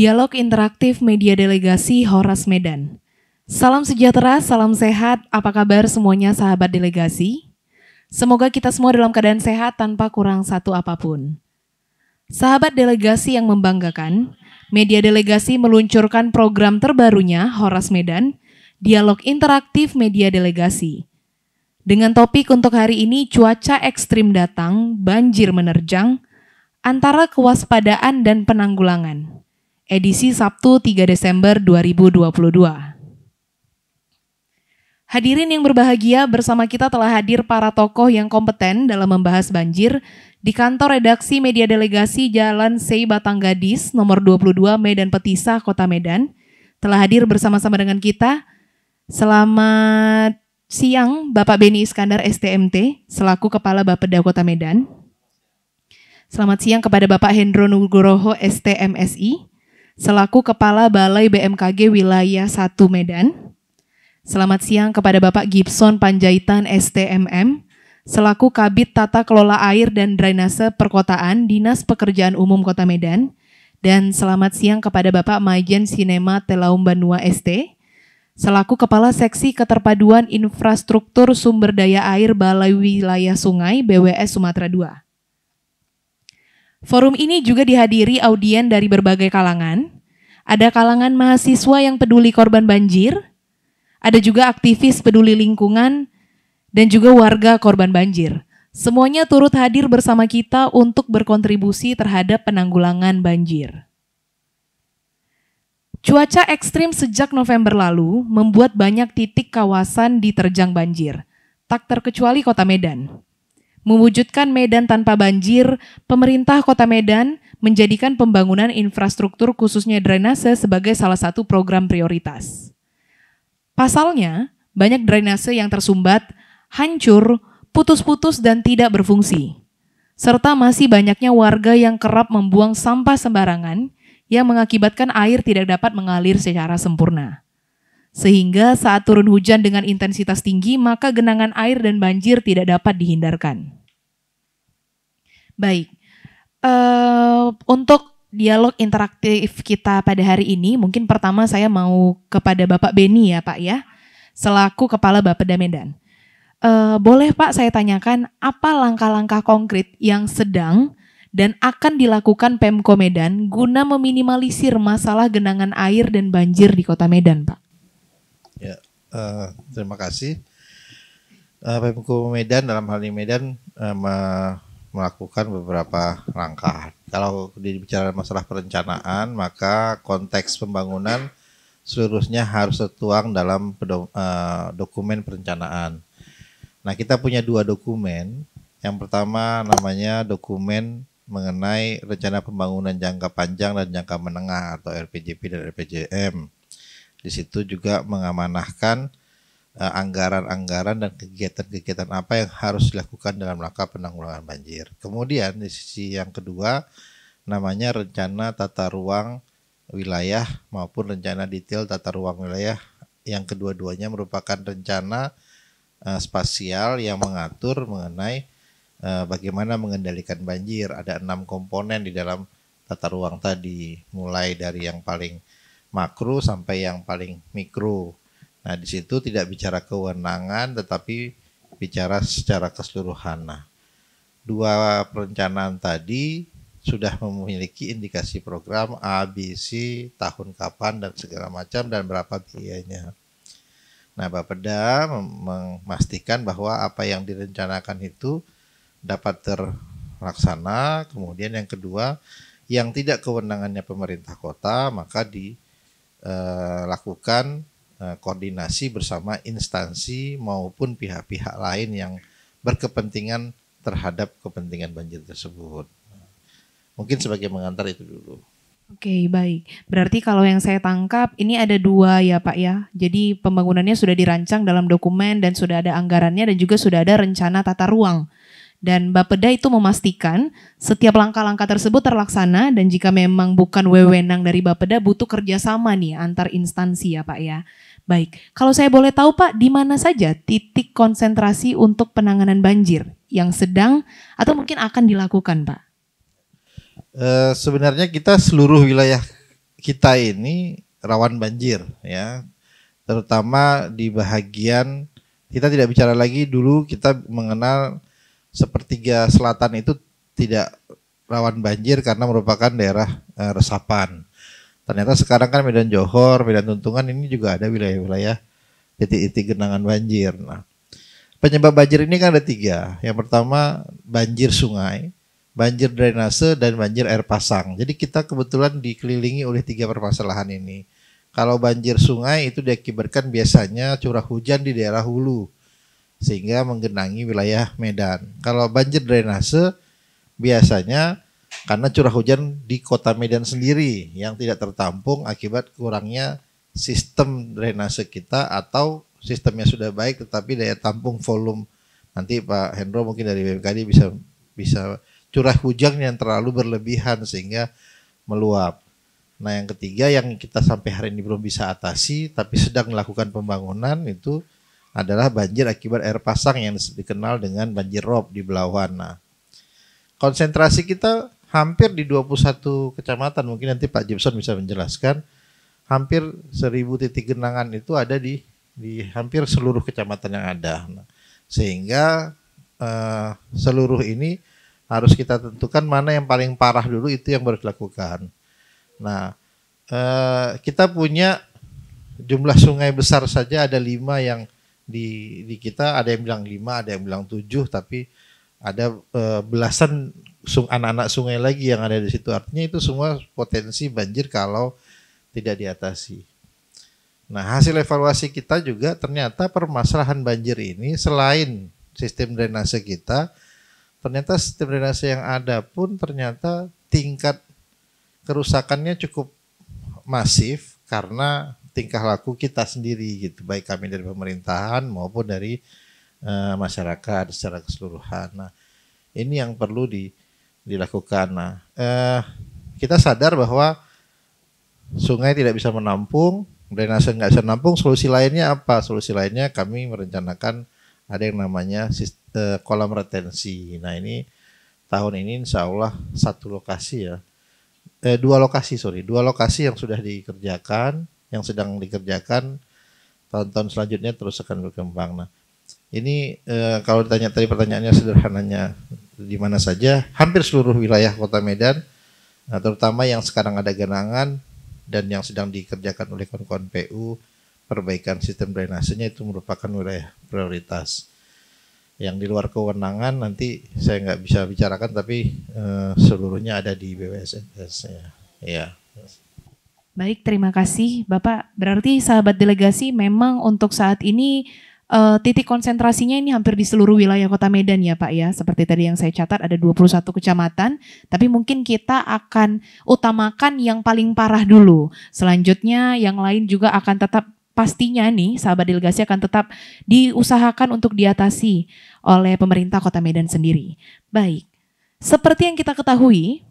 Dialog interaktif media delegasi Horas Medan. Salam sejahtera, salam sehat. Apa kabar semuanya sahabat delegasi? Semoga kita semua dalam keadaan sehat tanpa kurang satu apapun. Sahabat delegasi yang membanggakan, media delegasi meluncurkan program terbarunya Horas Medan, Dialog Interaktif Media Delegasi. Dengan topik untuk hari ini cuaca ekstrim datang, banjir menerjang, antara kewaspadaan dan penanggulangan edisi Sabtu 3 Desember 2022. Hadirin yang berbahagia, bersama kita telah hadir para tokoh yang kompeten dalam membahas banjir di kantor redaksi media delegasi Jalan Sei Batang Gadis nomor 22 Medan Petisa, Kota Medan. Telah hadir bersama-sama dengan kita. Selamat siang Bapak Beni Iskandar STMT selaku Kepala Bapeda Kota Medan. Selamat siang kepada Bapak Hendro Nugroho STMSI selaku Kepala Balai BMKG Wilayah 1 Medan. Selamat siang kepada Bapak Gibson Panjaitan STMM, selaku Kabit Tata Kelola Air dan Drainase Perkotaan Dinas Pekerjaan Umum Kota Medan, dan selamat siang kepada Bapak Majen Sinema Telaum Banua ST, selaku Kepala Seksi Keterpaduan Infrastruktur Sumber Daya Air Balai Wilayah Sungai BWS Sumatera II. Forum ini juga dihadiri audien dari berbagai kalangan. Ada kalangan mahasiswa yang peduli korban banjir, ada juga aktivis peduli lingkungan, dan juga warga korban banjir. Semuanya turut hadir bersama kita untuk berkontribusi terhadap penanggulangan banjir. Cuaca ekstrim sejak November lalu membuat banyak titik kawasan diterjang banjir, tak terkecuali kota Medan. Mewujudkan Medan tanpa banjir, pemerintah Kota Medan menjadikan pembangunan infrastruktur khususnya drainase sebagai salah satu program prioritas. Pasalnya, banyak drainase yang tersumbat, hancur, putus-putus dan tidak berfungsi. Serta masih banyaknya warga yang kerap membuang sampah sembarangan yang mengakibatkan air tidak dapat mengalir secara sempurna. Sehingga saat turun hujan dengan intensitas tinggi, maka genangan air dan banjir tidak dapat dihindarkan. Baik, uh, untuk dialog interaktif kita pada hari ini, mungkin pertama saya mau kepada Bapak Beni ya Pak ya, selaku Kepala Bapeda Medan. Uh, eh, boleh Pak saya tanyakan apa langkah-langkah konkret yang sedang dan akan dilakukan Pemko Medan guna meminimalisir masalah genangan air dan banjir di Kota Medan, Pak? Ya, uh, terima kasih. Uh, eh, Pemko Medan dalam hal ini Medan uh, me melakukan beberapa langkah. Kalau dibicara masalah perencanaan, maka konteks pembangunan seluruhnya harus tertuang dalam uh, dokumen perencanaan. Nah, kita punya dua dokumen. Yang pertama namanya dokumen mengenai rencana pembangunan jangka panjang dan jangka menengah atau RPJP dan RPJM. Di situ juga mengamanahkan eh, anggaran-anggaran dan kegiatan-kegiatan apa yang harus dilakukan dalam rangka penanggulangan banjir. Kemudian di sisi yang kedua namanya rencana tata ruang wilayah maupun rencana detail tata ruang wilayah yang kedua-duanya merupakan rencana uh, spasial yang mengatur mengenai uh, bagaimana mengendalikan banjir. Ada enam komponen di dalam tata ruang tadi, mulai dari yang paling makro sampai yang paling mikro. Nah, di situ tidak bicara kewenangan tetapi bicara secara keseluruhan. Nah, dua perencanaan tadi sudah memiliki indikasi program A, B, C, tahun kapan dan segala macam dan berapa biayanya. Nah, Bapeda memastikan bahwa apa yang direncanakan itu dapat terlaksana. Kemudian yang kedua, yang tidak kewenangannya pemerintah kota maka di Eh, lakukan eh, koordinasi bersama instansi maupun pihak-pihak lain yang berkepentingan terhadap kepentingan banjir tersebut. Mungkin sebagai mengantar itu dulu. Oke, baik. Berarti kalau yang saya tangkap ini ada dua ya Pak ya. Jadi pembangunannya sudah dirancang dalam dokumen dan sudah ada anggarannya dan juga sudah ada rencana tata ruang. Dan Bapeda itu memastikan setiap langkah-langkah tersebut terlaksana dan jika memang bukan wewenang dari Bapeda butuh kerjasama nih antar instansi ya Pak ya. Baik, kalau saya boleh tahu Pak, di mana saja titik konsentrasi untuk penanganan banjir yang sedang atau mungkin akan dilakukan Pak? E, sebenarnya kita seluruh wilayah kita ini rawan banjir ya, terutama di bahagian kita tidak bicara lagi dulu kita mengenal sepertiga selatan itu tidak rawan banjir karena merupakan daerah uh, resapan. Ternyata sekarang kan Medan Johor, Medan Tuntungan ini juga ada wilayah-wilayah titik-titik genangan banjir. Nah, penyebab banjir ini kan ada tiga. Yang pertama banjir sungai, banjir drainase, dan banjir air pasang. Jadi kita kebetulan dikelilingi oleh tiga permasalahan ini. Kalau banjir sungai itu diakibatkan biasanya curah hujan di daerah hulu sehingga menggenangi wilayah Medan. Kalau banjir drainase biasanya karena curah hujan di kota Medan sendiri yang tidak tertampung akibat kurangnya sistem drainase kita atau sistemnya sudah baik tetapi daya tampung volume nanti Pak Hendro mungkin dari BMKD bisa bisa curah hujan yang terlalu berlebihan sehingga meluap. Nah yang ketiga yang kita sampai hari ini belum bisa atasi tapi sedang melakukan pembangunan itu adalah banjir akibat air pasang yang dikenal dengan banjir rob di Belawan. Nah, konsentrasi kita hampir di 21 kecamatan, mungkin nanti Pak Gibson bisa menjelaskan, hampir 1000 titik genangan itu ada di di hampir seluruh kecamatan yang ada. Nah, sehingga uh, seluruh ini harus kita tentukan mana yang paling parah dulu itu yang harus dilakukan. Nah, eh, kita punya jumlah sungai besar saja ada lima yang di di kita ada yang bilang lima, ada yang bilang tujuh, tapi ada uh, belasan anak anak-anak sungai lagi yang ada di situ. Artinya itu semua potensi banjir kalau tidak diatasi. Nah, hasil evaluasi kita juga ternyata permasalahan banjir ini selain sistem drainase kita, ternyata sistem drainase yang ada pun ternyata tingkat kerusakannya cukup masif karena tingkah laku kita sendiri gitu, baik kami dari pemerintahan maupun dari uh, masyarakat secara keseluruhan. Nah, ini yang perlu di, dilakukan. Nah, uh, kita sadar bahwa sungai tidak bisa menampung, drainase nggak bisa menampung. Solusi lainnya apa? Solusi lainnya kami merencanakan ada yang namanya uh, kolam retensi. Nah, ini tahun ini insya Allah satu lokasi ya eh, dua lokasi sorry dua lokasi yang sudah dikerjakan yang sedang dikerjakan tahun-tahun selanjutnya terus akan berkembang. Nah, ini e, kalau ditanya tadi pertanyaannya sederhananya di mana saja, hampir seluruh wilayah Kota Medan, nah, terutama yang sekarang ada genangan dan yang sedang dikerjakan oleh kawan PU perbaikan sistem drainasenya itu merupakan wilayah prioritas. Yang di luar kewenangan nanti saya nggak bisa bicarakan tapi e, seluruhnya ada di BWSNS ya. Ya. Baik, terima kasih Bapak. Berarti sahabat delegasi memang untuk saat ini uh, titik konsentrasinya ini hampir di seluruh wilayah Kota Medan ya Pak ya. Seperti tadi yang saya catat ada 21 kecamatan, tapi mungkin kita akan utamakan yang paling parah dulu. Selanjutnya yang lain juga akan tetap pastinya nih sahabat delegasi akan tetap diusahakan untuk diatasi oleh pemerintah Kota Medan sendiri. Baik. Seperti yang kita ketahui,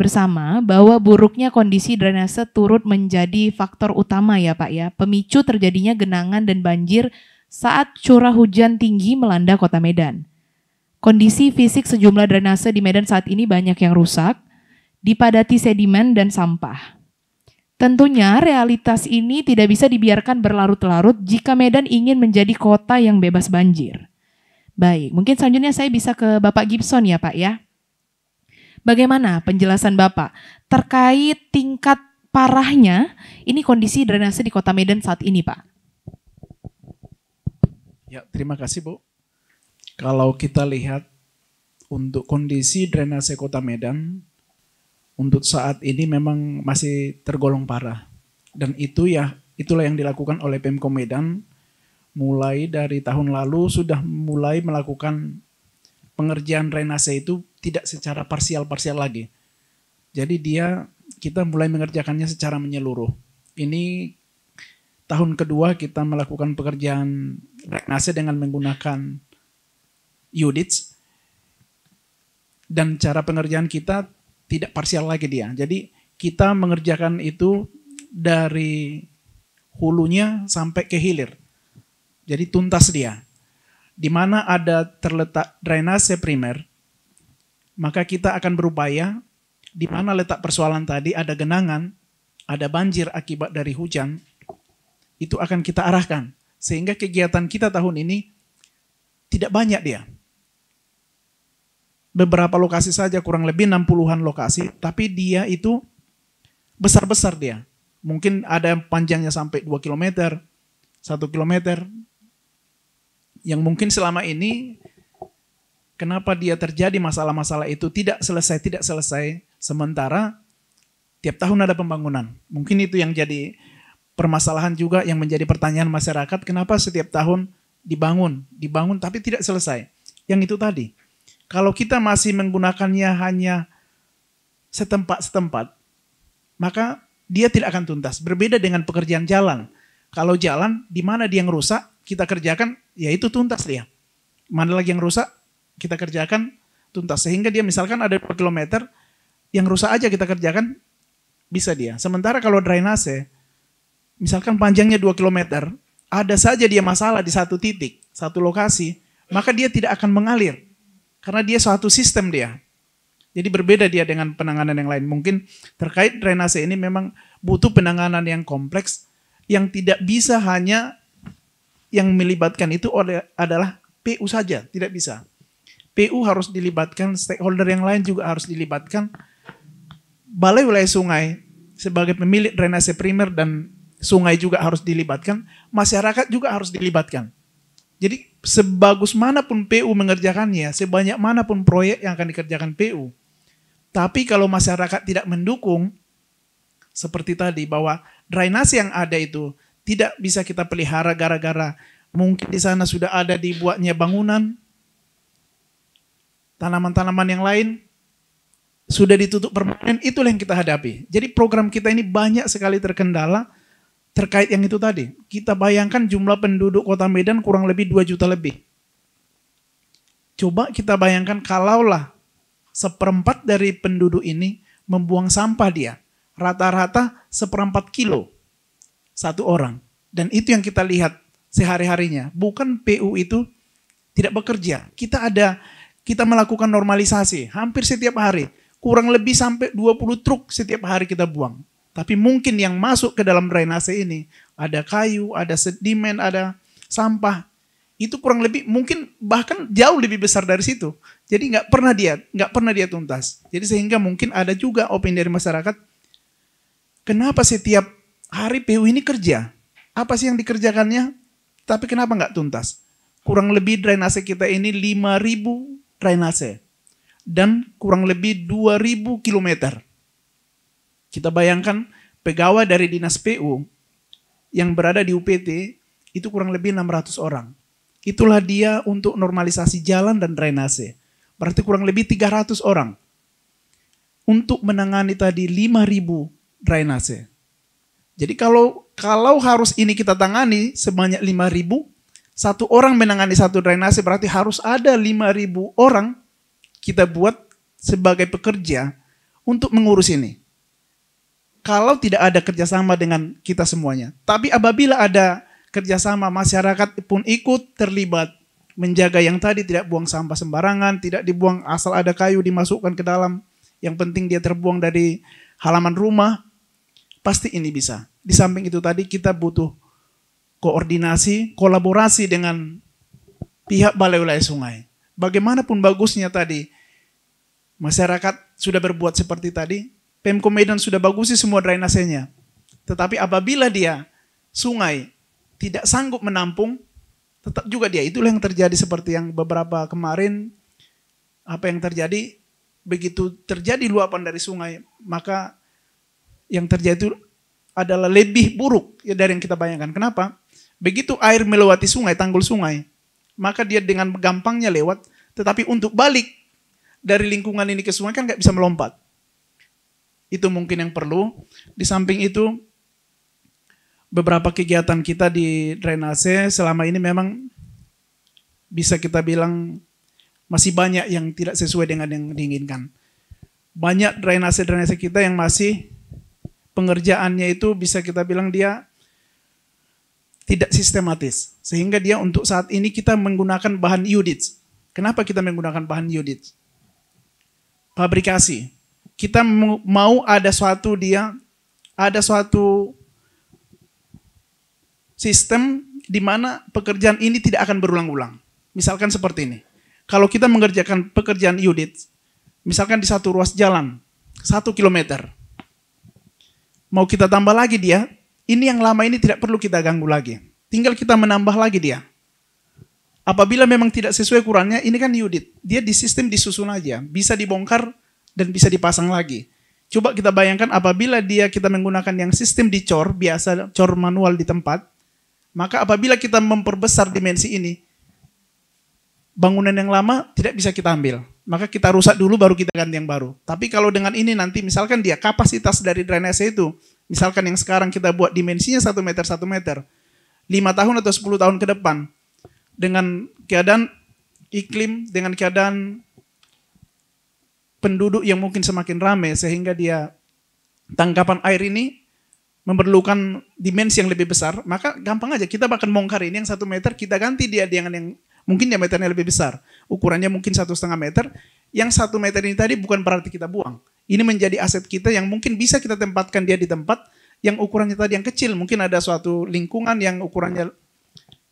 bersama bahwa buruknya kondisi drainase turut menjadi faktor utama ya Pak ya, pemicu terjadinya genangan dan banjir saat curah hujan tinggi melanda kota Medan. Kondisi fisik sejumlah drainase di Medan saat ini banyak yang rusak, dipadati sedimen dan sampah. Tentunya realitas ini tidak bisa dibiarkan berlarut-larut jika Medan ingin menjadi kota yang bebas banjir. Baik, mungkin selanjutnya saya bisa ke Bapak Gibson ya Pak ya. Bagaimana penjelasan Bapak terkait tingkat parahnya ini kondisi drainase di Kota Medan saat ini, Pak? Ya, terima kasih, Bu. Kalau kita lihat untuk kondisi drainase Kota Medan untuk saat ini memang masih tergolong parah. Dan itu ya itulah yang dilakukan oleh Pemko Medan mulai dari tahun lalu sudah mulai melakukan pengerjaan drainase itu tidak secara parsial-parsial lagi. Jadi dia kita mulai mengerjakannya secara menyeluruh. Ini tahun kedua kita melakukan pekerjaan reknase dengan menggunakan units dan cara pengerjaan kita tidak parsial lagi dia. Jadi kita mengerjakan itu dari hulunya sampai ke hilir. Jadi tuntas dia. Di mana ada terletak drainase primer, maka kita akan berupaya di mana letak persoalan tadi ada genangan, ada banjir akibat dari hujan, itu akan kita arahkan. Sehingga kegiatan kita tahun ini tidak banyak dia. Beberapa lokasi saja kurang lebih 60-an lokasi, tapi dia itu besar-besar dia. Mungkin ada yang panjangnya sampai 2 km, 1 km. Yang mungkin selama ini Kenapa dia terjadi masalah-masalah itu tidak selesai, tidak selesai. Sementara tiap tahun ada pembangunan. Mungkin itu yang jadi permasalahan juga yang menjadi pertanyaan masyarakat. Kenapa setiap tahun dibangun, dibangun tapi tidak selesai. Yang itu tadi. Kalau kita masih menggunakannya hanya setempat-setempat, maka dia tidak akan tuntas. Berbeda dengan pekerjaan jalan. Kalau jalan, di mana dia yang rusak, kita kerjakan, ya itu tuntas dia. Mana lagi yang rusak, kita kerjakan tuntas sehingga dia misalkan ada 2 km yang rusak aja kita kerjakan bisa dia. Sementara kalau drainase misalkan panjangnya 2 km, ada saja dia masalah di satu titik, satu lokasi, maka dia tidak akan mengalir karena dia suatu sistem dia. Jadi berbeda dia dengan penanganan yang lain. Mungkin terkait drainase ini memang butuh penanganan yang kompleks yang tidak bisa hanya yang melibatkan itu oleh adalah PU saja, tidak bisa. PU harus dilibatkan, stakeholder yang lain juga harus dilibatkan. Balai wilayah sungai sebagai pemilik drainase primer dan sungai juga harus dilibatkan, masyarakat juga harus dilibatkan. Jadi sebagus manapun PU mengerjakannya, sebanyak manapun proyek yang akan dikerjakan PU, tapi kalau masyarakat tidak mendukung, seperti tadi bahwa drainase yang ada itu tidak bisa kita pelihara gara-gara mungkin di sana sudah ada dibuatnya bangunan, tanaman-tanaman yang lain sudah ditutup permanen, itulah yang kita hadapi. Jadi program kita ini banyak sekali terkendala terkait yang itu tadi. Kita bayangkan jumlah penduduk kota Medan kurang lebih 2 juta lebih. Coba kita bayangkan kalaulah seperempat dari penduduk ini membuang sampah dia. Rata-rata seperempat kilo satu orang. Dan itu yang kita lihat sehari-harinya. Bukan PU itu tidak bekerja. Kita ada kita melakukan normalisasi hampir setiap hari. Kurang lebih sampai 20 truk setiap hari kita buang. Tapi mungkin yang masuk ke dalam drainase ini ada kayu, ada sedimen, ada sampah. Itu kurang lebih mungkin bahkan jauh lebih besar dari situ. Jadi nggak pernah dia nggak pernah dia tuntas. Jadi sehingga mungkin ada juga opini dari masyarakat. Kenapa setiap hari PU ini kerja? Apa sih yang dikerjakannya? Tapi kenapa nggak tuntas? Kurang lebih drainase kita ini 5.000 drainase dan kurang lebih 2000 km. Kita bayangkan pegawai dari Dinas PU yang berada di UPT itu kurang lebih 600 orang. Itulah dia untuk normalisasi jalan dan drainase. Berarti kurang lebih 300 orang untuk menangani tadi 5000 drainase. Jadi kalau kalau harus ini kita tangani sebanyak 5000 satu orang menangani satu drainase berarti harus ada 5.000 orang kita buat sebagai pekerja untuk mengurus ini. Kalau tidak ada kerjasama dengan kita semuanya. Tapi apabila ada kerjasama masyarakat pun ikut terlibat menjaga yang tadi tidak buang sampah sembarangan, tidak dibuang asal ada kayu dimasukkan ke dalam. Yang penting dia terbuang dari halaman rumah. Pasti ini bisa. Di samping itu tadi kita butuh koordinasi, kolaborasi dengan pihak balai wilayah sungai. Bagaimanapun bagusnya tadi, masyarakat sudah berbuat seperti tadi, Pemko Medan sudah bagusi semua drainasenya. Tetapi apabila dia sungai tidak sanggup menampung, tetap juga dia itulah yang terjadi seperti yang beberapa kemarin apa yang terjadi begitu terjadi luapan dari sungai maka yang terjadi itu adalah lebih buruk ya dari yang kita bayangkan. Kenapa? Begitu air melewati sungai, tanggul sungai, maka dia dengan gampangnya lewat. Tetapi untuk balik dari lingkungan ini ke sungai kan nggak bisa melompat. Itu mungkin yang perlu. Di samping itu, beberapa kegiatan kita di drainase selama ini memang bisa kita bilang masih banyak yang tidak sesuai dengan yang diinginkan. Banyak drainase-drainase kita yang masih pengerjaannya itu bisa kita bilang dia tidak sistematis. Sehingga dia untuk saat ini kita menggunakan bahan yudits Kenapa kita menggunakan bahan yudits Fabrikasi. Kita mau ada suatu dia, ada suatu sistem di mana pekerjaan ini tidak akan berulang-ulang. Misalkan seperti ini. Kalau kita mengerjakan pekerjaan yudit, misalkan di satu ruas jalan, satu kilometer, mau kita tambah lagi dia, ini yang lama ini tidak perlu kita ganggu lagi. Tinggal kita menambah lagi dia. Apabila memang tidak sesuai ukurannya, ini kan yudit. Dia di sistem disusun aja. Bisa dibongkar dan bisa dipasang lagi. Coba kita bayangkan apabila dia kita menggunakan yang sistem dicor, biasa cor manual di tempat, maka apabila kita memperbesar dimensi ini, bangunan yang lama tidak bisa kita ambil. Maka kita rusak dulu baru kita ganti yang baru. Tapi kalau dengan ini nanti misalkan dia kapasitas dari drainase itu Misalkan yang sekarang kita buat dimensinya 1 meter 1 meter. 5 tahun atau 10 tahun ke depan. Dengan keadaan iklim, dengan keadaan penduduk yang mungkin semakin ramai sehingga dia tangkapan air ini memerlukan dimensi yang lebih besar, maka gampang aja kita bahkan bongkar ini yang satu meter kita ganti dia dengan yang mungkin diameternya lebih besar, ukurannya mungkin satu setengah meter. Yang satu meter ini tadi bukan berarti kita buang, ini menjadi aset kita yang mungkin bisa kita tempatkan dia di tempat yang ukurannya tadi yang kecil. Mungkin ada suatu lingkungan yang ukurannya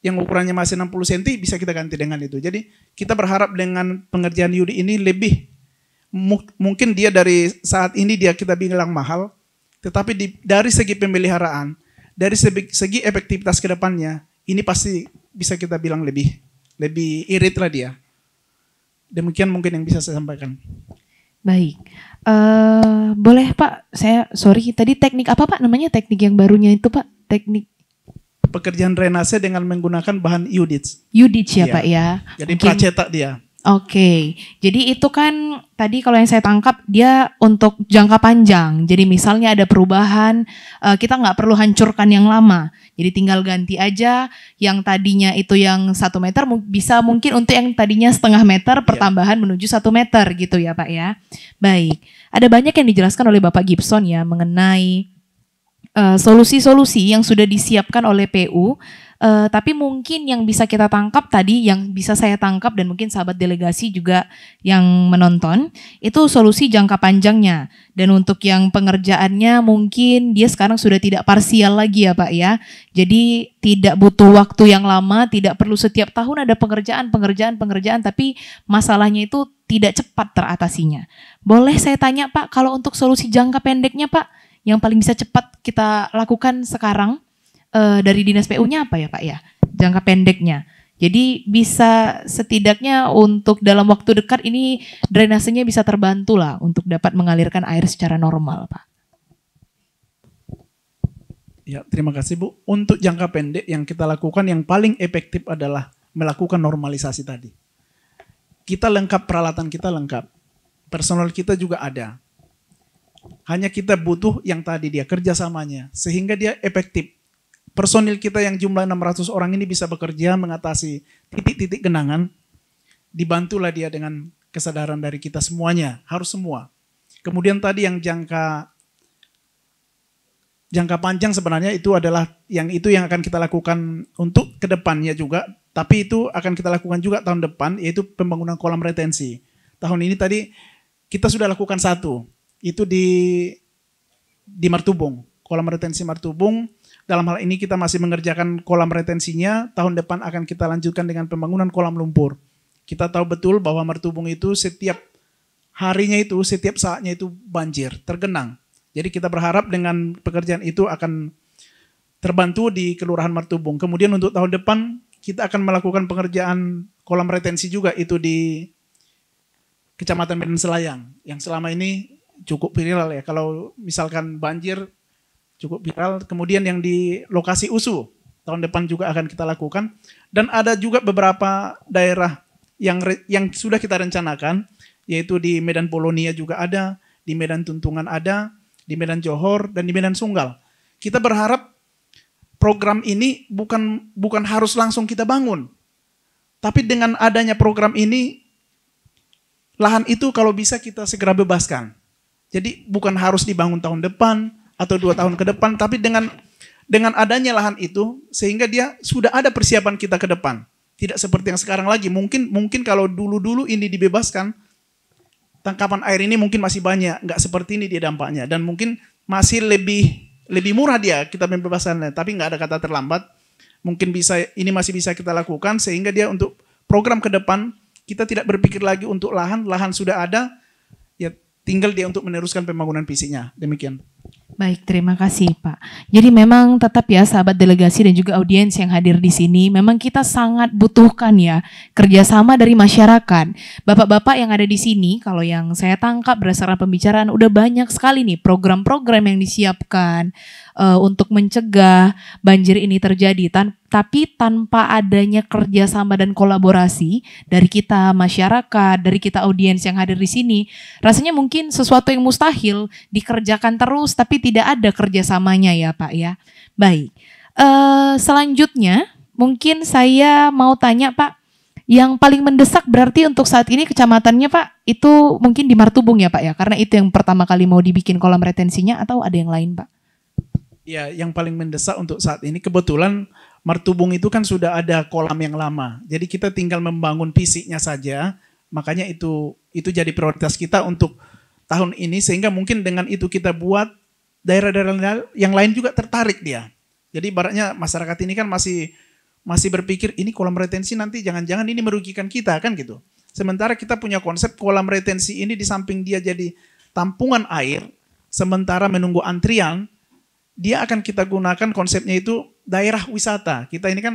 yang ukurannya masih 60 cm bisa kita ganti dengan itu. Jadi kita berharap dengan pengerjaan Yudi ini lebih mungkin dia dari saat ini dia kita bilang mahal, tetapi di, dari segi pemeliharaan, dari segi, segi efektivitas kedepannya ini pasti bisa kita bilang lebih lebih irit lah dia. Demikian mungkin yang bisa saya sampaikan. Baik, Eh, boleh Pak, saya sorry tadi teknik apa Pak namanya teknik yang barunya itu Pak? Teknik pekerjaan renase dengan menggunakan bahan yudits yudits ya, ya Pak ya. Jadi Mungkin... pracetak dia. Oke, okay. jadi itu kan tadi kalau yang saya tangkap dia untuk jangka panjang. Jadi misalnya ada perubahan, eh, kita nggak perlu hancurkan yang lama. Jadi tinggal ganti aja yang tadinya itu yang satu meter bisa mungkin untuk yang tadinya setengah meter iya. pertambahan menuju satu meter gitu ya Pak ya. Baik, ada banyak yang dijelaskan oleh Bapak Gibson ya mengenai eh, solusi-solusi uh, solusi -solusi yang sudah disiapkan oleh PU Uh, tapi mungkin yang bisa kita tangkap tadi, yang bisa saya tangkap dan mungkin sahabat delegasi juga yang menonton, itu solusi jangka panjangnya. Dan untuk yang pengerjaannya mungkin dia sekarang sudah tidak parsial lagi ya Pak ya. Jadi tidak butuh waktu yang lama, tidak perlu setiap tahun ada pengerjaan, pengerjaan, pengerjaan, tapi masalahnya itu tidak cepat teratasinya. Boleh saya tanya Pak, kalau untuk solusi jangka pendeknya Pak, yang paling bisa cepat kita lakukan sekarang, uh, dari dinas PU-nya apa ya Pak ya? Jangka pendeknya. Jadi bisa setidaknya untuk dalam waktu dekat ini drainasenya bisa terbantu lah untuk dapat mengalirkan air secara normal Pak. Ya terima kasih Bu. Untuk jangka pendek yang kita lakukan yang paling efektif adalah melakukan normalisasi tadi. Kita lengkap, peralatan kita lengkap. Personal kita juga ada. Hanya kita butuh yang tadi dia kerjasamanya. Sehingga dia efektif personil kita yang jumlah 600 orang ini bisa bekerja mengatasi titik-titik genangan, dibantulah dia dengan kesadaran dari kita semuanya, harus semua. Kemudian tadi yang jangka jangka panjang sebenarnya itu adalah yang itu yang akan kita lakukan untuk kedepannya juga, tapi itu akan kita lakukan juga tahun depan yaitu pembangunan kolam retensi. Tahun ini tadi kita sudah lakukan satu, itu di di Martubung, kolam retensi Martubung dalam hal ini kita masih mengerjakan kolam retensinya, tahun depan akan kita lanjutkan dengan pembangunan kolam lumpur. Kita tahu betul bahwa Mertubung itu setiap harinya itu, setiap saatnya itu banjir, tergenang. Jadi kita berharap dengan pekerjaan itu akan terbantu di Kelurahan Mertubung. Kemudian untuk tahun depan kita akan melakukan pengerjaan kolam retensi juga itu di Kecamatan Medan Selayang yang selama ini cukup viral ya. Kalau misalkan banjir cukup viral. Kemudian yang di lokasi USU tahun depan juga akan kita lakukan dan ada juga beberapa daerah yang yang sudah kita rencanakan yaitu di Medan Polonia juga ada, di Medan Tuntungan ada, di Medan Johor dan di Medan Sunggal. Kita berharap program ini bukan bukan harus langsung kita bangun. Tapi dengan adanya program ini lahan itu kalau bisa kita segera bebaskan. Jadi bukan harus dibangun tahun depan, atau dua tahun ke depan, tapi dengan dengan adanya lahan itu sehingga dia sudah ada persiapan kita ke depan. Tidak seperti yang sekarang lagi. Mungkin mungkin kalau dulu-dulu ini dibebaskan tangkapan air ini mungkin masih banyak, nggak seperti ini dia dampaknya dan mungkin masih lebih lebih murah dia kita pembebasannya. tapi nggak ada kata terlambat. Mungkin bisa ini masih bisa kita lakukan sehingga dia untuk program ke depan kita tidak berpikir lagi untuk lahan, lahan sudah ada, ya tinggal dia untuk meneruskan pembangunan fisiknya. Demikian. Baik, terima kasih Pak. Jadi memang tetap ya sahabat delegasi dan juga audiens yang hadir di sini, memang kita sangat butuhkan ya kerjasama dari masyarakat. Bapak-bapak yang ada di sini, kalau yang saya tangkap berdasarkan pembicaraan, udah banyak sekali nih program-program yang disiapkan, uh, untuk mencegah banjir ini terjadi. Tan tapi tanpa adanya kerjasama dan kolaborasi dari kita masyarakat, dari kita audiens yang hadir di sini, rasanya mungkin sesuatu yang mustahil dikerjakan terus, tapi tidak ada kerjasamanya ya Pak ya. Baik, uh, selanjutnya mungkin saya mau tanya Pak, yang paling mendesak berarti untuk saat ini kecamatannya Pak itu mungkin di Martubung ya Pak ya karena itu yang pertama kali mau dibikin kolam retensinya atau ada yang lain Pak? ya yang paling mendesak untuk saat ini kebetulan Martubung itu kan sudah ada kolam yang lama. Jadi kita tinggal membangun fisiknya saja. Makanya itu itu jadi prioritas kita untuk tahun ini sehingga mungkin dengan itu kita buat daerah-daerah yang lain juga tertarik dia. Jadi baratnya masyarakat ini kan masih masih berpikir ini kolam retensi nanti jangan-jangan ini merugikan kita kan gitu. Sementara kita punya konsep kolam retensi ini di samping dia jadi tampungan air, sementara menunggu antrian, dia akan kita gunakan konsepnya itu daerah wisata. Kita ini kan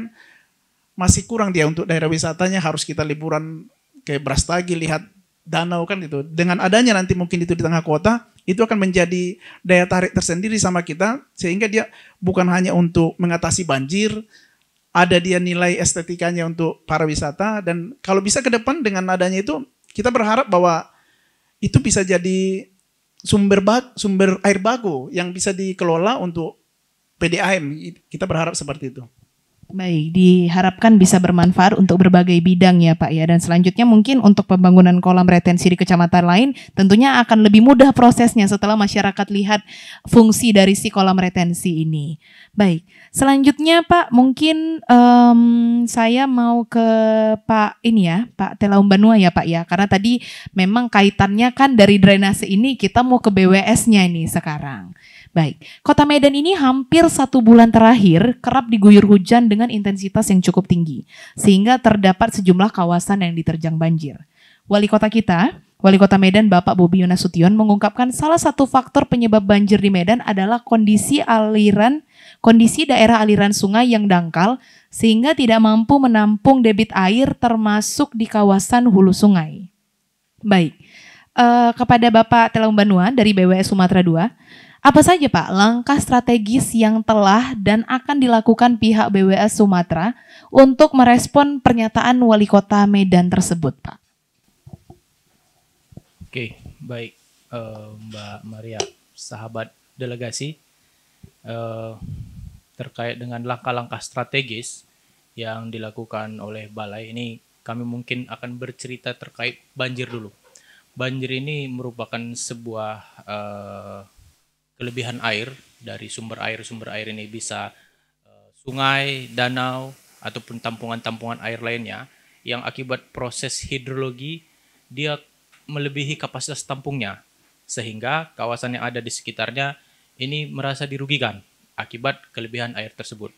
masih kurang dia untuk daerah wisatanya harus kita liburan ke Brastagi lihat danau kan itu. Dengan adanya nanti mungkin itu di tengah kota, itu akan menjadi daya tarik tersendiri sama kita sehingga dia bukan hanya untuk mengatasi banjir, ada dia nilai estetikanya untuk para wisata dan kalau bisa ke depan dengan adanya itu kita berharap bahwa itu bisa jadi sumber bag, sumber air baku yang bisa dikelola untuk PDAM. Kita berharap seperti itu. Baik, diharapkan bisa bermanfaat untuk berbagai bidang ya Pak ya. Dan selanjutnya mungkin untuk pembangunan kolam retensi di kecamatan lain tentunya akan lebih mudah prosesnya setelah masyarakat lihat fungsi dari si kolam retensi ini. Baik, selanjutnya Pak mungkin um, saya mau ke Pak ini ya, Pak telaumbanua ya Pak ya. Karena tadi memang kaitannya kan dari drainase ini kita mau ke BWS-nya ini sekarang. Baik, kota Medan ini hampir satu bulan terakhir kerap diguyur hujan dengan intensitas yang cukup tinggi, sehingga terdapat sejumlah kawasan yang diterjang banjir. Wali kota kita, Wali Kota Medan Bapak Bobi Sution mengungkapkan salah satu faktor penyebab banjir di Medan adalah kondisi aliran kondisi daerah aliran sungai yang dangkal sehingga tidak mampu menampung debit air termasuk di kawasan hulu sungai. Baik. Uh, kepada Bapak Telang Banua dari BWS Sumatera II, apa saja Pak langkah strategis yang telah dan akan dilakukan pihak BWS Sumatera untuk merespon pernyataan wali kota Medan tersebut Pak? Oke, baik eh, Mbak Maria, sahabat delegasi. Eh, terkait dengan langkah-langkah strategis yang dilakukan oleh balai ini kami mungkin akan bercerita terkait banjir dulu. Banjir ini merupakan sebuah uh, kelebihan air dari sumber air sumber air ini bisa eh, sungai, danau ataupun tampungan-tampungan air lainnya yang akibat proses hidrologi dia melebihi kapasitas tampungnya sehingga kawasan yang ada di sekitarnya ini merasa dirugikan akibat kelebihan air tersebut.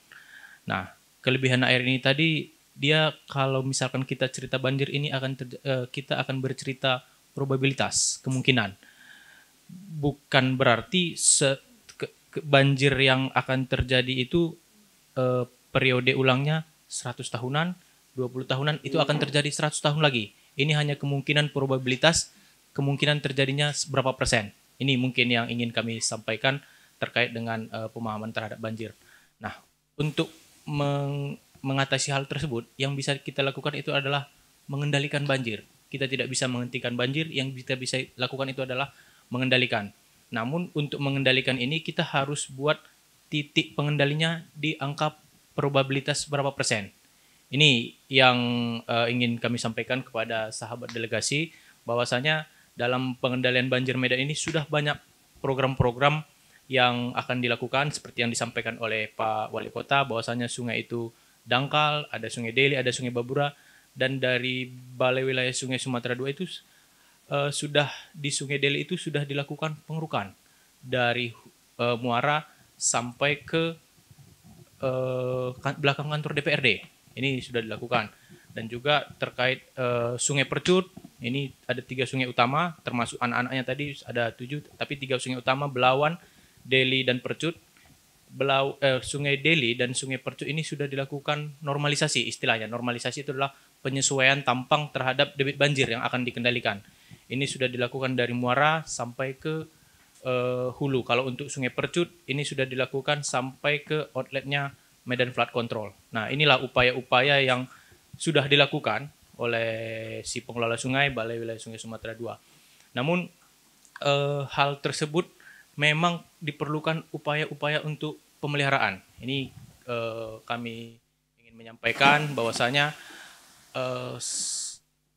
Nah, kelebihan air ini tadi dia kalau misalkan kita cerita banjir ini akan eh, kita akan bercerita probabilitas kemungkinan bukan berarti se ke, ke banjir yang akan terjadi itu eh, periode ulangnya 100 tahunan, 20 tahunan itu akan terjadi 100 tahun lagi. Ini hanya kemungkinan probabilitas kemungkinan terjadinya berapa persen. Ini mungkin yang ingin kami sampaikan terkait dengan eh, pemahaman terhadap banjir. Nah, untuk meng mengatasi hal tersebut, yang bisa kita lakukan itu adalah mengendalikan banjir. Kita tidak bisa menghentikan banjir, yang kita bisa lakukan itu adalah mengendalikan. Namun untuk mengendalikan ini kita harus buat titik pengendalinya di angka probabilitas berapa persen. Ini yang uh, ingin kami sampaikan kepada sahabat delegasi bahwasanya dalam pengendalian banjir Medan ini sudah banyak program-program yang akan dilakukan seperti yang disampaikan oleh Pak Wali Kota bahwasanya sungai itu dangkal, ada sungai Deli, ada sungai Babura dan dari Balai Wilayah Sungai Sumatera II itu uh, sudah di Sungai Deli itu sudah dilakukan pengerukan dari uh, muara sampai ke uh, belakang kantor DPRD. Ini sudah dilakukan dan juga terkait uh, Sungai Percut. Ini ada tiga sungai utama, termasuk anak-anaknya tadi ada tujuh, tapi tiga sungai utama Belawan, Deli dan Percut. Belau, eh, sungai Deli dan Sungai Percut ini sudah dilakukan normalisasi istilahnya. Normalisasi itu adalah penyesuaian tampang terhadap debit banjir yang akan dikendalikan. Ini sudah dilakukan dari muara sampai ke uh, hulu. Kalau untuk Sungai Percut ini sudah dilakukan sampai ke outletnya Medan Flood Control. Nah, inilah upaya-upaya yang sudah dilakukan oleh si pengelola sungai Balai Wilayah Sungai Sumatera II. Namun uh, hal tersebut memang diperlukan upaya-upaya untuk pemeliharaan. Ini uh, kami ingin menyampaikan bahwasanya uh,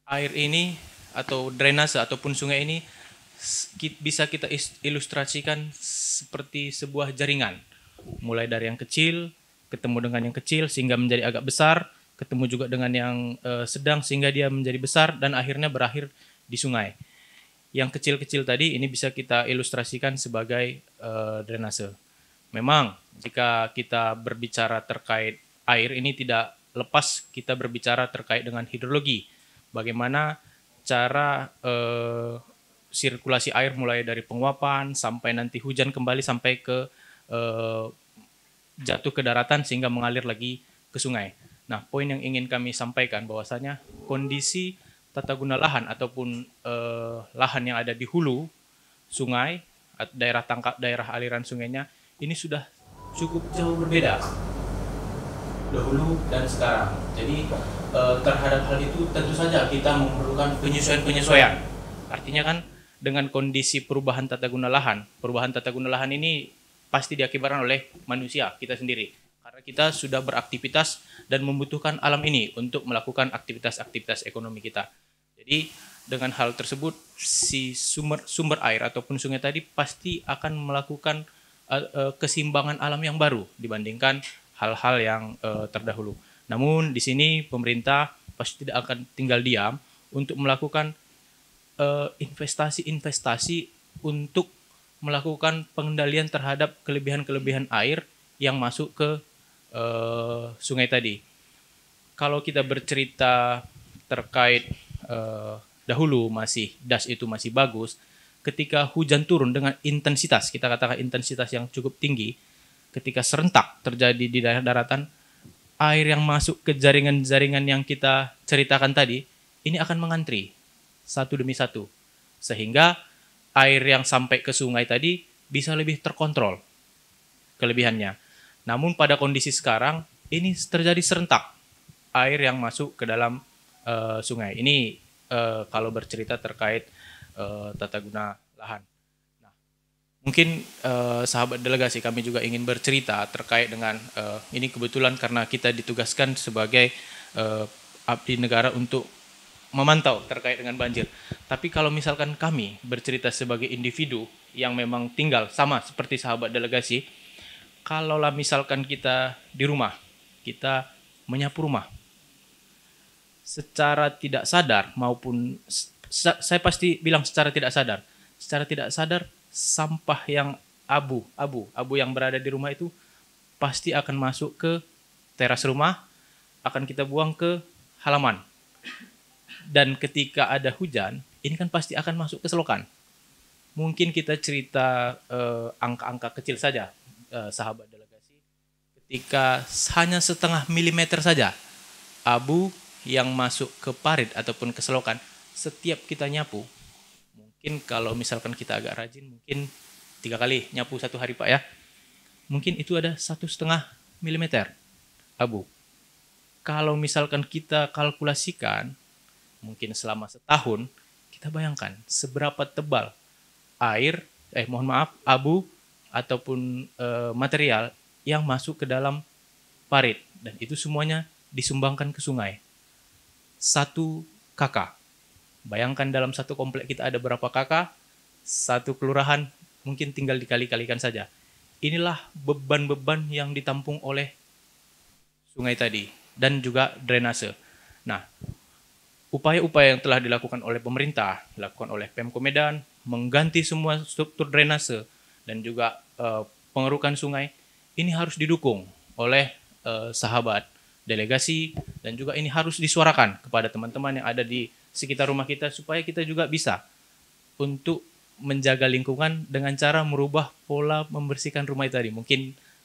air ini atau drainase ataupun sungai ini bisa kita ilustrasikan seperti sebuah jaringan. Mulai dari yang kecil, ketemu dengan yang kecil sehingga menjadi agak besar, ketemu juga dengan yang uh, sedang sehingga dia menjadi besar dan akhirnya berakhir di sungai. Yang kecil-kecil tadi ini bisa kita ilustrasikan sebagai uh, drainase. Memang jika kita berbicara terkait air ini tidak lepas kita berbicara terkait dengan hidrologi. Bagaimana cara eh, sirkulasi air mulai dari penguapan sampai nanti hujan kembali sampai ke eh, jatuh ke daratan sehingga mengalir lagi ke sungai. Nah, poin yang ingin kami sampaikan bahwasanya kondisi tata guna lahan ataupun eh, lahan yang ada di hulu sungai daerah tangkap daerah aliran sungainya ini sudah cukup jauh berbeda dahulu dan sekarang. Jadi e, terhadap hal itu tentu saja kita memerlukan penyesuaian-penyesuaian. Artinya kan dengan kondisi perubahan tata guna lahan, perubahan tata guna lahan ini pasti diakibatkan oleh manusia kita sendiri. Karena kita sudah beraktivitas dan membutuhkan alam ini untuk melakukan aktivitas-aktivitas ekonomi kita. Jadi dengan hal tersebut si sumber sumber air ataupun sungai tadi pasti akan melakukan uh, eh, uh, eh, kesimbangan alam yang baru dibandingkan hal-hal yang uh, terdahulu. Namun di sini pemerintah pasti tidak akan tinggal diam untuk melakukan eh, investasi-investasi uh, untuk melakukan pengendalian terhadap kelebihan-kelebihan air yang masuk ke uh, sungai tadi. Kalau kita bercerita terkait uh, dahulu masih das itu masih bagus, ketika hujan turun dengan intensitas, kita katakan intensitas yang cukup tinggi, ketika serentak terjadi di daerah daratan, air yang masuk ke jaringan-jaringan yang kita ceritakan tadi, ini akan mengantri satu demi satu. Sehingga air yang sampai ke sungai tadi bisa lebih terkontrol kelebihannya. Namun pada kondisi sekarang, ini terjadi serentak air yang masuk ke dalam uh, sungai. Ini uh, kalau bercerita terkait uh, tata guna lahan. Mungkin eh, sahabat delegasi kami juga ingin bercerita terkait dengan eh, ini kebetulan karena kita ditugaskan sebagai eh, abdi negara untuk memantau terkait dengan banjir. Tapi kalau misalkan kami bercerita sebagai individu yang memang tinggal sama seperti sahabat delegasi, kalaulah misalkan kita di rumah, kita menyapu rumah. Secara tidak sadar maupun saya pasti bilang secara tidak sadar. Secara tidak sadar sampah yang abu, abu, abu yang berada di rumah itu pasti akan masuk ke teras rumah, akan kita buang ke halaman. Dan ketika ada hujan, ini kan pasti akan masuk ke selokan. Mungkin kita cerita eh, angka-angka eh, kecil saja, eh, sahabat delegasi. Ketika hanya setengah milimeter saja, abu yang masuk ke parit ataupun ke selokan, setiap kita nyapu, mungkin kalau misalkan kita agak rajin mungkin tiga kali nyapu satu hari pak ya mungkin itu ada satu setengah milimeter abu kalau misalkan kita kalkulasikan mungkin selama setahun kita bayangkan seberapa tebal air eh mohon maaf abu ataupun e, material yang masuk ke dalam parit dan itu semuanya disumbangkan ke sungai satu kakak Bayangkan dalam satu komplek kita ada berapa kakak, satu kelurahan mungkin tinggal dikali-kalikan saja. Inilah beban-beban yang ditampung oleh sungai tadi dan juga drainase. Nah, upaya-upaya yang telah dilakukan oleh pemerintah, dilakukan oleh Pemko Medan, mengganti semua struktur drainase dan juga uh, pengerukan sungai, ini harus didukung oleh uh, sahabat delegasi dan juga ini harus disuarakan kepada teman-teman yang ada di sekitar rumah kita supaya kita juga bisa untuk menjaga lingkungan dengan cara merubah pola membersihkan rumah itu tadi. Mungkin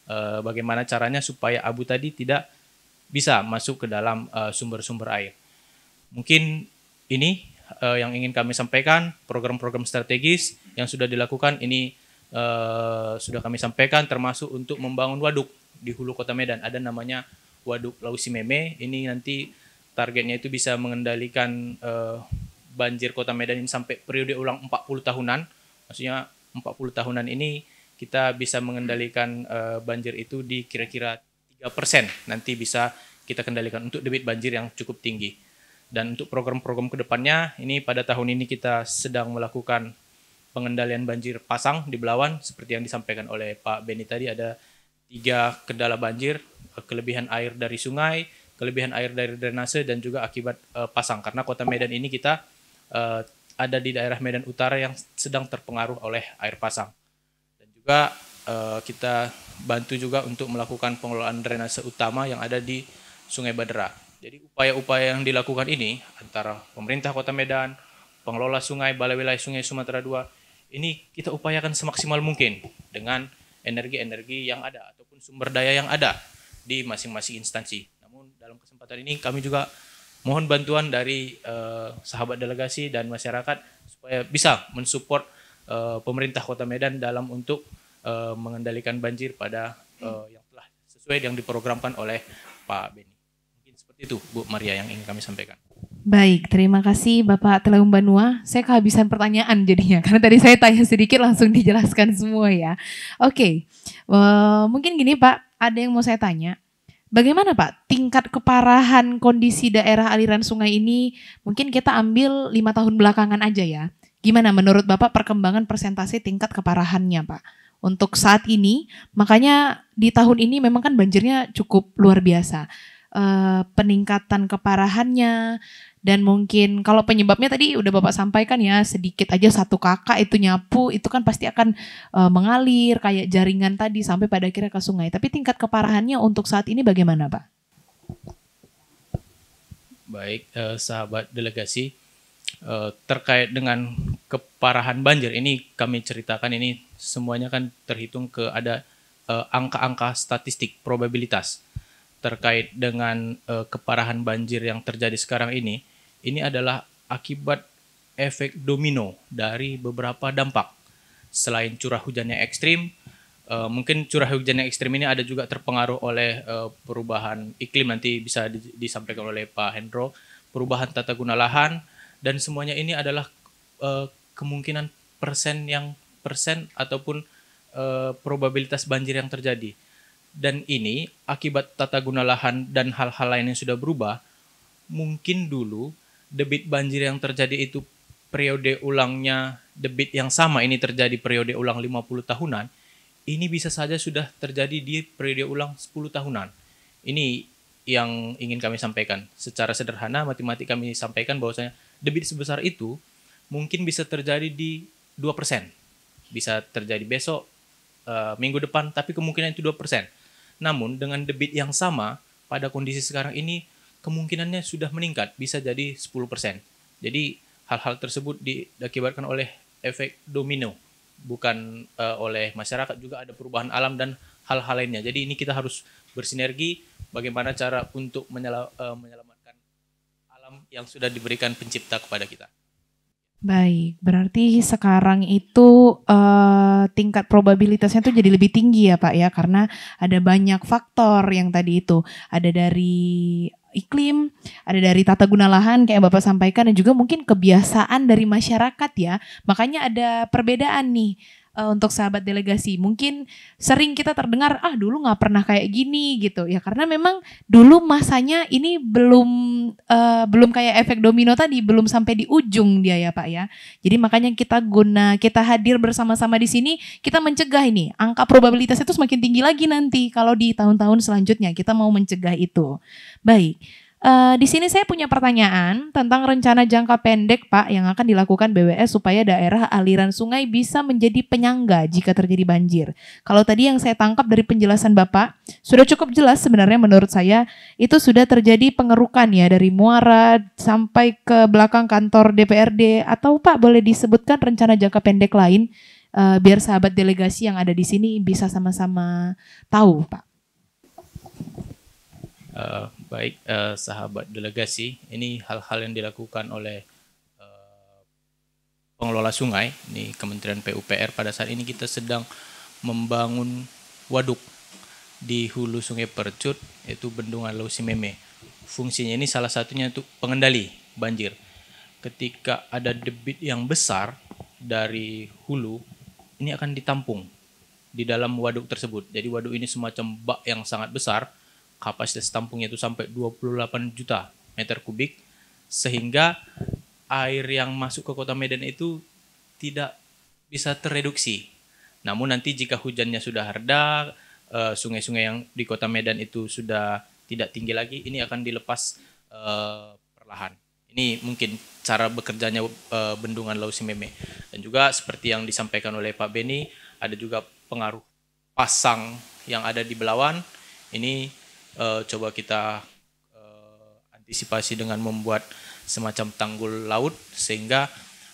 eh, bagaimana caranya supaya abu tadi tidak bisa masuk ke dalam eh, sumber-sumber uh, air. Mungkin ini uh, yang ingin kami sampaikan, program-program strategis yang sudah dilakukan ini sudah kami sampaikan termasuk untuk membangun waduk di hulu Kota Medan. Ada namanya Waduk Lausi Meme. Ini nanti targetnya itu bisa mengendalikan uh, banjir kota Medan ini sampai periode ulang 40 tahunan. Maksudnya 40 tahunan ini kita bisa mengendalikan uh, banjir itu di kira-kira 3% nanti bisa kita kendalikan untuk debit banjir yang cukup tinggi. Dan untuk program-program kedepannya, ini pada tahun ini kita sedang melakukan pengendalian banjir pasang di Belawan, seperti yang disampaikan oleh Pak Beni tadi, ada tiga kendala banjir, eh, kelebihan air dari sungai, kelebihan air dari drainase dan juga akibat uh, pasang karena kota Medan ini kita uh, ada di daerah Medan Utara yang sedang terpengaruh oleh air pasang dan juga uh, kita bantu juga untuk melakukan pengelolaan drainase utama yang ada di Sungai Badra. Jadi upaya-upaya yang dilakukan ini antara pemerintah Kota Medan, pengelola sungai, balai wilayah sungai Sumatera II, ini kita upayakan semaksimal mungkin dengan energi-energi yang ada ataupun sumber daya yang ada di masing-masing instansi. Dalam kesempatan ini kami juga mohon bantuan dari uh, sahabat delegasi dan masyarakat supaya bisa mensupport uh, pemerintah Kota Medan dalam untuk uh, mengendalikan banjir pada uh, yang telah sesuai yang diprogramkan oleh Pak Beni. Mungkin seperti itu Bu Maria yang ingin kami sampaikan. Baik, terima kasih Bapak Teleum Banua. Saya kehabisan pertanyaan jadinya, karena tadi saya tanya sedikit langsung dijelaskan semua ya. Oke, okay. uh, mungkin gini Pak, ada yang mau saya tanya. Bagaimana Pak tingkat keparahan kondisi daerah aliran sungai ini? Mungkin kita ambil lima tahun belakangan aja ya. Gimana menurut Bapak perkembangan persentase tingkat keparahannya Pak? Untuk saat ini, makanya di tahun ini memang kan banjirnya cukup luar biasa. E, peningkatan keparahannya, dan mungkin kalau penyebabnya tadi udah bapak sampaikan ya sedikit aja satu kakak itu nyapu itu kan pasti akan uh, mengalir kayak jaringan tadi sampai pada akhirnya ke sungai tapi tingkat keparahannya untuk saat ini bagaimana pak? Baik eh, sahabat delegasi eh, terkait dengan keparahan banjir ini kami ceritakan ini semuanya kan terhitung ke ada angka eh, angka-angka statistik probabilitas terkait dengan eh, keparahan banjir yang terjadi sekarang ini ini adalah akibat efek domino dari beberapa dampak. Selain curah hujannya ekstrim, eh, mungkin curah hujannya ekstrim ini ada juga terpengaruh oleh eh, perubahan iklim nanti bisa disampaikan oleh Pak Hendro, perubahan tata guna lahan dan semuanya ini adalah eh, kemungkinan persen yang persen ataupun probabilitas banjir yang terjadi. Dan ini akibat tata guna lahan dan hal-hal lain yang sudah berubah, mungkin dulu debit banjir yang terjadi itu periode ulangnya debit yang sama ini terjadi periode ulang 50 tahunan, ini bisa saja sudah terjadi di periode ulang 10 tahunan. Ini yang ingin kami sampaikan. Secara sederhana matematik kami sampaikan bahwasanya debit sebesar itu mungkin bisa terjadi di 2%. Bisa terjadi besok, uh, minggu depan, tapi kemungkinan itu 2%. Namun dengan debit yang sama pada kondisi sekarang ini kemungkinannya sudah meningkat bisa jadi 10%. Jadi hal-hal tersebut diakibatkan oleh efek domino bukan uh, oleh masyarakat juga ada perubahan alam dan hal-hal lainnya. Jadi ini kita harus bersinergi bagaimana cara untuk uh, menyelamatkan alam yang sudah diberikan pencipta kepada kita. Baik, berarti sekarang itu uh, tingkat probabilitasnya itu jadi lebih tinggi ya Pak ya karena ada banyak faktor yang tadi itu ada dari iklim, ada dari tata guna lahan kayak Bapak sampaikan dan juga mungkin kebiasaan dari masyarakat ya. Makanya ada perbedaan nih uh, untuk sahabat delegasi. Mungkin sering kita terdengar ah dulu nggak pernah kayak gini gitu ya karena memang dulu masanya ini belum uh, belum kayak efek domino tadi belum sampai di ujung dia ya Pak ya. Jadi makanya kita guna kita hadir bersama-sama di sini kita mencegah ini angka probabilitas itu semakin tinggi lagi nanti kalau di tahun-tahun selanjutnya kita mau mencegah itu. Baik. Uh, di sini saya punya pertanyaan tentang rencana jangka pendek Pak yang akan dilakukan BWS supaya daerah aliran sungai bisa menjadi penyangga jika terjadi banjir. Kalau tadi yang saya tangkap dari penjelasan Bapak sudah cukup jelas sebenarnya menurut saya itu sudah terjadi pengerukan ya dari muara sampai ke belakang kantor DPRD atau Pak boleh disebutkan rencana jangka pendek lain uh, biar sahabat delegasi yang ada di sini bisa sama-sama tahu Pak. Uh Baik, eh, sahabat delegasi, ini hal-hal yang dilakukan oleh eh, pengelola sungai, ini Kementerian PUPR pada saat ini kita sedang membangun waduk di hulu Sungai Percut, yaitu bendungan Meme Fungsinya ini salah satunya untuk pengendali banjir. Ketika ada debit yang besar dari hulu, ini akan ditampung di dalam waduk tersebut. Jadi waduk ini semacam bak yang sangat besar kapasitas tampungnya itu sampai 28 juta meter kubik sehingga air yang masuk ke kota Medan itu tidak bisa tereduksi. Namun nanti jika hujannya sudah reda, eh, sungai-sungai yang di kota Medan itu sudah tidak tinggi lagi, ini akan dilepas eh, perlahan. Ini mungkin cara bekerjanya eh, bendungan Laut Simeme. Dan juga seperti yang disampaikan oleh Pak Beni, ada juga pengaruh pasang yang ada di Belawan. Ini uh, coba kita uh, antisipasi dengan membuat semacam tanggul laut sehingga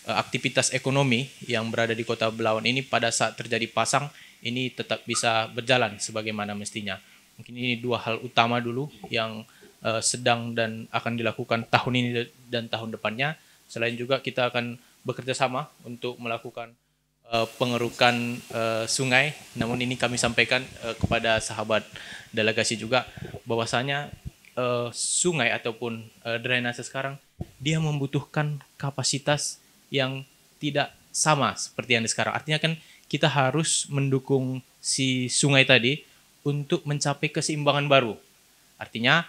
uh, aktivitas ekonomi yang berada di Kota Belawan ini pada saat terjadi pasang ini tetap bisa berjalan sebagaimana mestinya. Mungkin ini dua hal utama dulu yang uh, sedang dan akan dilakukan tahun ini dan tahun depannya. Selain juga kita akan bekerja sama untuk melakukan Eh, pengerukan eh, sungai. Namun ini kami sampaikan eh, kepada sahabat delegasi juga bahwasanya sungai ataupun drainase sekarang dia membutuhkan kapasitas yang tidak sama seperti yang sekarang. Artinya kan kita harus mendukung si sungai tadi untuk mencapai keseimbangan baru. Artinya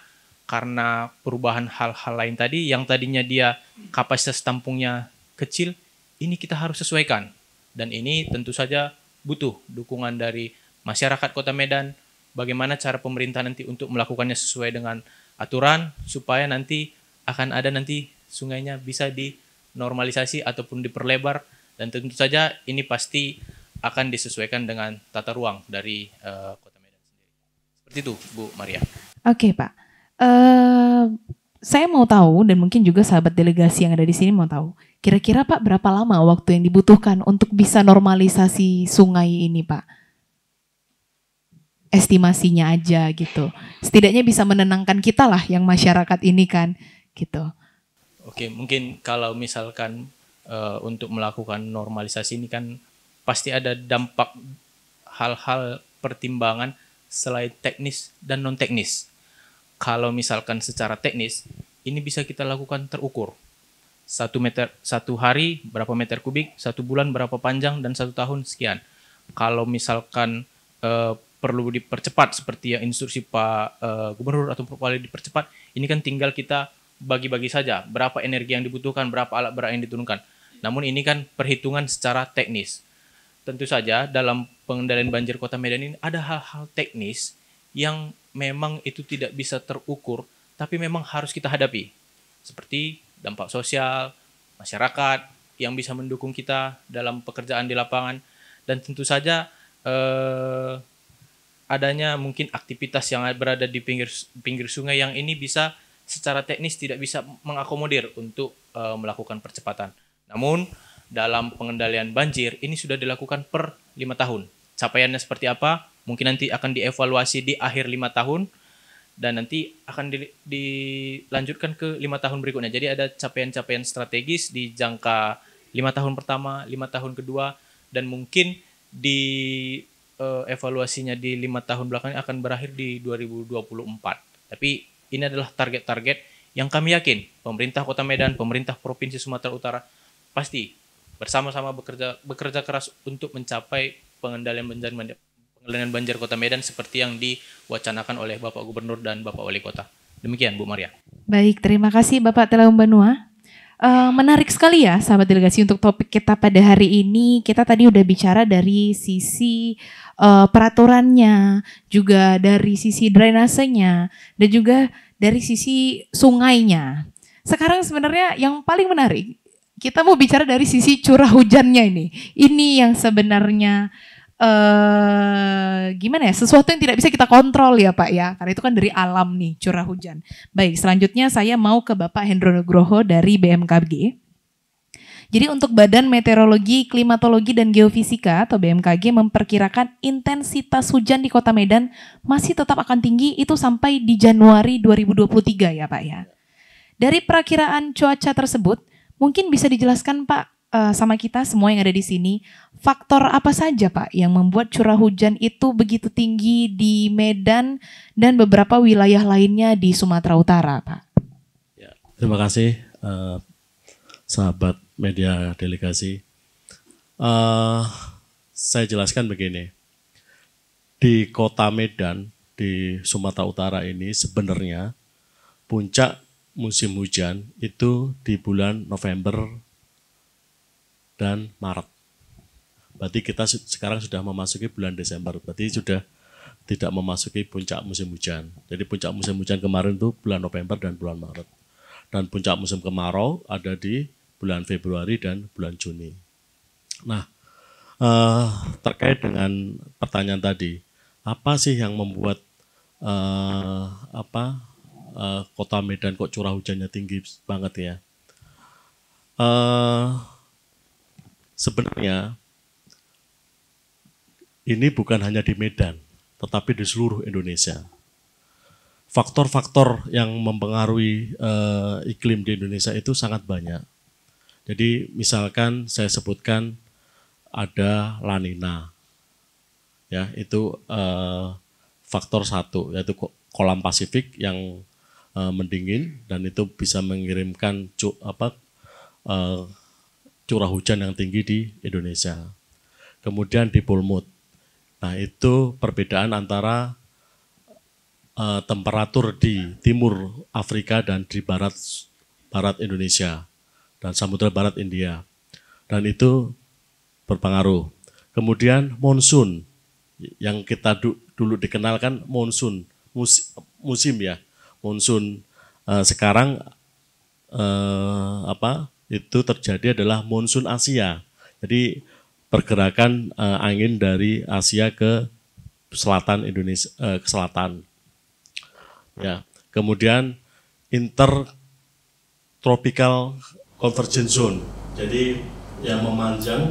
karena perubahan hal-hal lain tadi yang tadinya dia kapasitas tampungnya kecil, ini kita harus sesuaikan dan ini tentu saja butuh dukungan dari masyarakat Kota Medan, bagaimana cara pemerintah nanti untuk melakukannya sesuai dengan aturan supaya nanti akan ada nanti sungainya bisa dinormalisasi ataupun diperlebar dan tentu saja ini pasti akan disesuaikan dengan tata ruang dari uh, Kota Medan sendiri. Seperti itu, Bu Maria. Oke, okay, Pak. Uh, saya mau tahu dan mungkin juga sahabat delegasi yang ada di sini mau tahu, kira-kira Pak berapa lama waktu yang dibutuhkan untuk bisa normalisasi sungai ini, Pak? Estimasinya aja gitu. Setidaknya bisa menenangkan kita lah yang masyarakat ini kan, gitu. Oke, mungkin kalau misalkan uh, untuk melakukan normalisasi ini kan pasti ada dampak hal-hal pertimbangan selain teknis dan non teknis kalau misalkan secara teknis ini bisa kita lakukan terukur satu meter satu hari berapa meter kubik satu bulan berapa panjang dan satu tahun sekian kalau misalkan uh, perlu dipercepat seperti yang instruksi Pak uh, Gubernur atau Pak Wali dipercepat ini kan tinggal kita bagi-bagi saja berapa energi yang dibutuhkan berapa alat berat yang diturunkan namun ini kan perhitungan secara teknis tentu saja dalam pengendalian banjir kota Medan ini ada hal-hal teknis yang memang itu tidak bisa terukur, tapi memang harus kita hadapi. Seperti dampak sosial, masyarakat yang bisa mendukung kita dalam pekerjaan di lapangan dan tentu saja eh, adanya mungkin aktivitas yang berada di pinggir pinggir sungai yang ini bisa secara teknis tidak bisa mengakomodir untuk eh, melakukan percepatan. Namun dalam pengendalian banjir ini sudah dilakukan per lima tahun. Capaiannya seperti apa? Mungkin nanti akan dievaluasi di akhir lima tahun dan nanti akan dilanjutkan ke lima tahun berikutnya. Jadi ada capaian-capaian strategis di jangka lima tahun pertama, lima tahun kedua, dan mungkin di uh, evaluasinya di lima tahun belakang akan berakhir di 2024. Tapi ini adalah target-target yang kami yakin pemerintah Kota Medan, pemerintah Provinsi Sumatera Utara pasti bersama-sama bekerja bekerja keras untuk mencapai pengendalian bencana pengelolaan banjir Kota Medan seperti yang diwacanakan oleh Bapak Gubernur dan Bapak Wali Kota. Demikian Bu Maria. Baik, terima kasih Bapak Telaum Banua. Uh, eh, menarik sekali ya sahabat delegasi untuk topik kita pada hari ini. Kita tadi udah bicara dari sisi uh, peraturannya, juga dari sisi drainasenya, dan juga dari sisi sungainya. Sekarang sebenarnya yang paling menarik kita mau bicara dari sisi curah hujannya ini. Ini yang sebenarnya Eh, gimana ya sesuatu yang tidak bisa kita kontrol ya Pak ya karena itu kan dari alam nih curah hujan. Baik selanjutnya saya mau ke Bapak Hendro Nugroho dari BMKG. Jadi untuk Badan Meteorologi, Klimatologi dan Geofisika atau BMKG memperkirakan intensitas hujan di Kota Medan masih tetap akan tinggi itu sampai di Januari 2023 ya Pak ya. Dari perakiraan cuaca tersebut, mungkin bisa dijelaskan Pak Eh, sama kita semua yang ada di sini, faktor apa saja Pak yang membuat curah hujan itu begitu tinggi di Medan dan beberapa wilayah lainnya di Sumatera Utara Pak? Ya, terima kasih uh, sahabat media delegasi. Uh, saya jelaskan begini, di kota Medan di Sumatera Utara ini sebenarnya puncak musim hujan itu di bulan November dan Maret. Berarti kita sekarang sudah memasuki bulan Desember. Berarti sudah tidak memasuki puncak musim hujan. Jadi puncak musim hujan kemarin itu bulan November dan bulan Maret. Dan puncak musim kemarau ada di bulan Februari dan bulan Juni. Nah, eh, terkait dengan pertanyaan tadi, apa sih yang membuat eh, apa eh, kota Medan kok curah hujannya tinggi banget ya? Eh, sebenarnya ini bukan hanya di Medan, tetapi di seluruh Indonesia. Faktor-faktor yang mempengaruhi uh, iklim di Indonesia itu sangat banyak. Jadi misalkan saya sebutkan ada lanina, ya itu uh, faktor satu yaitu kolam Pasifik yang uh, mendingin dan itu bisa mengirimkan cu, apa uh, curah hujan yang tinggi di Indonesia. Kemudian di Pulmut. Nah, itu perbedaan antara uh, temperatur di timur Afrika dan di barat barat Indonesia dan samudra barat India. Dan itu berpengaruh. Kemudian monsun yang kita du dulu dikenalkan monsun mus musim ya. Monsun uh, sekarang uh, apa? itu terjadi adalah monsun Asia. Jadi pergerakan uh, angin dari Asia ke selatan Indonesia uh, ke selatan. Ya, kemudian intertropical convergence zone. Jadi yang memanjang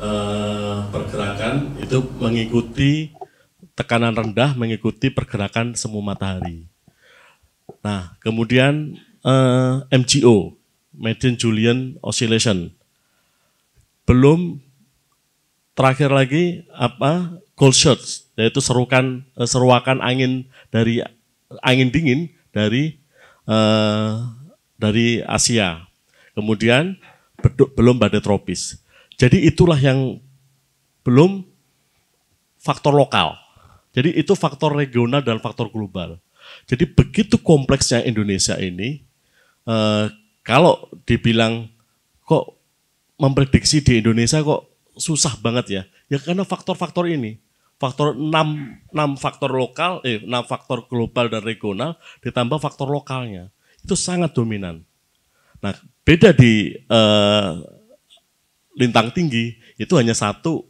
uh, pergerakan itu mengikuti tekanan rendah mengikuti pergerakan semu matahari. Nah, kemudian uh, MGO median Julian oscillation. Belum terakhir lagi apa cold shots yaitu serukan eh, seruakan angin dari angin dingin dari uh, dari Asia. Kemudian beduk, belum badai tropis. Jadi itulah yang belum faktor lokal. Jadi itu faktor regional dan faktor global. Jadi begitu kompleksnya Indonesia ini, eh, kalau dibilang kok memprediksi di Indonesia kok susah banget ya? Ya karena faktor-faktor ini. Faktor 6, 6 faktor lokal, eh, 6 faktor global dan regional ditambah faktor lokalnya. Itu sangat dominan. Nah, beda di eh, lintang tinggi itu hanya satu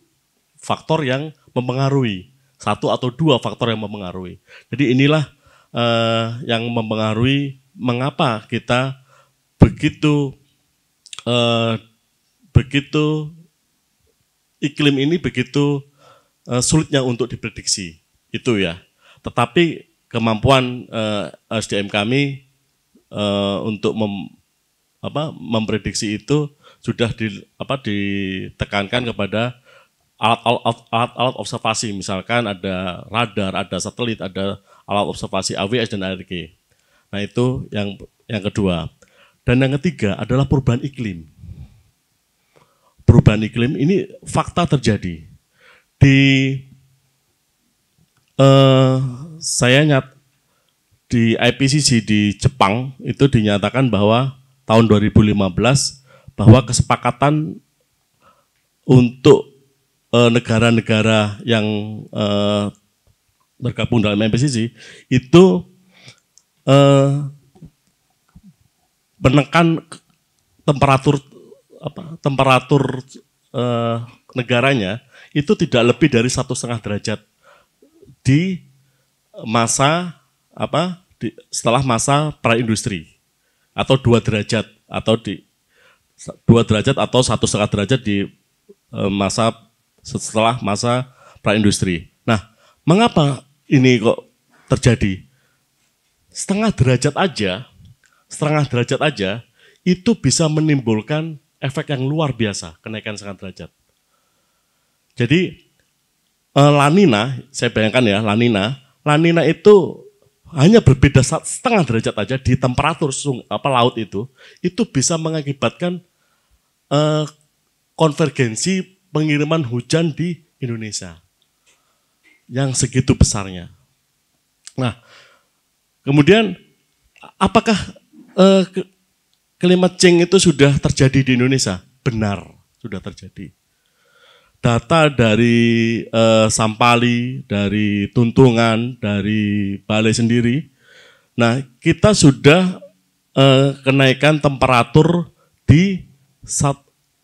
faktor yang mempengaruhi, satu atau dua faktor yang mempengaruhi. Jadi inilah eh, yang mempengaruhi mengapa kita begitu uh, begitu iklim ini begitu uh, sulitnya untuk diprediksi itu ya. Tetapi kemampuan uh, eh, SDM kami uh, untuk mem, apa, memprediksi itu sudah di, apa, ditekankan kepada alat-alat observasi misalkan ada radar, ada satelit, ada alat observasi AWS dan ARG. Nah itu yang yang kedua. Dan yang ketiga adalah perubahan iklim. Perubahan iklim ini fakta terjadi. Di uh, saya nyat di IPCC di Jepang itu dinyatakan bahwa tahun 2015 bahwa kesepakatan untuk eh, negara-negara yang eh, bergabung dalam IPCC itu menekan temperatur apa temperatur eh, negaranya itu tidak lebih dari satu setengah derajat di masa apa di, setelah masa pra-industri atau dua derajat atau di dua derajat atau satu setengah derajat di eh, masa setelah masa pra-industri. Nah, mengapa ini kok terjadi? Setengah derajat aja setengah derajat aja, itu bisa menimbulkan efek yang luar biasa, kenaikan setengah derajat. Jadi eh, lanina, saya bayangkan ya, lanina, lanina itu hanya berbeda setengah derajat aja di temperatur sung, apa laut itu, itu bisa mengakibatkan eh, konvergensi pengiriman hujan di Indonesia yang segitu besarnya. Nah, kemudian apakah eh, kalimat ceng itu sudah terjadi di Indonesia. Benar, sudah terjadi. Data dari eh, Sampali, dari Tuntungan, dari Balai sendiri. Nah, kita sudah eh, kenaikan temperatur di sat,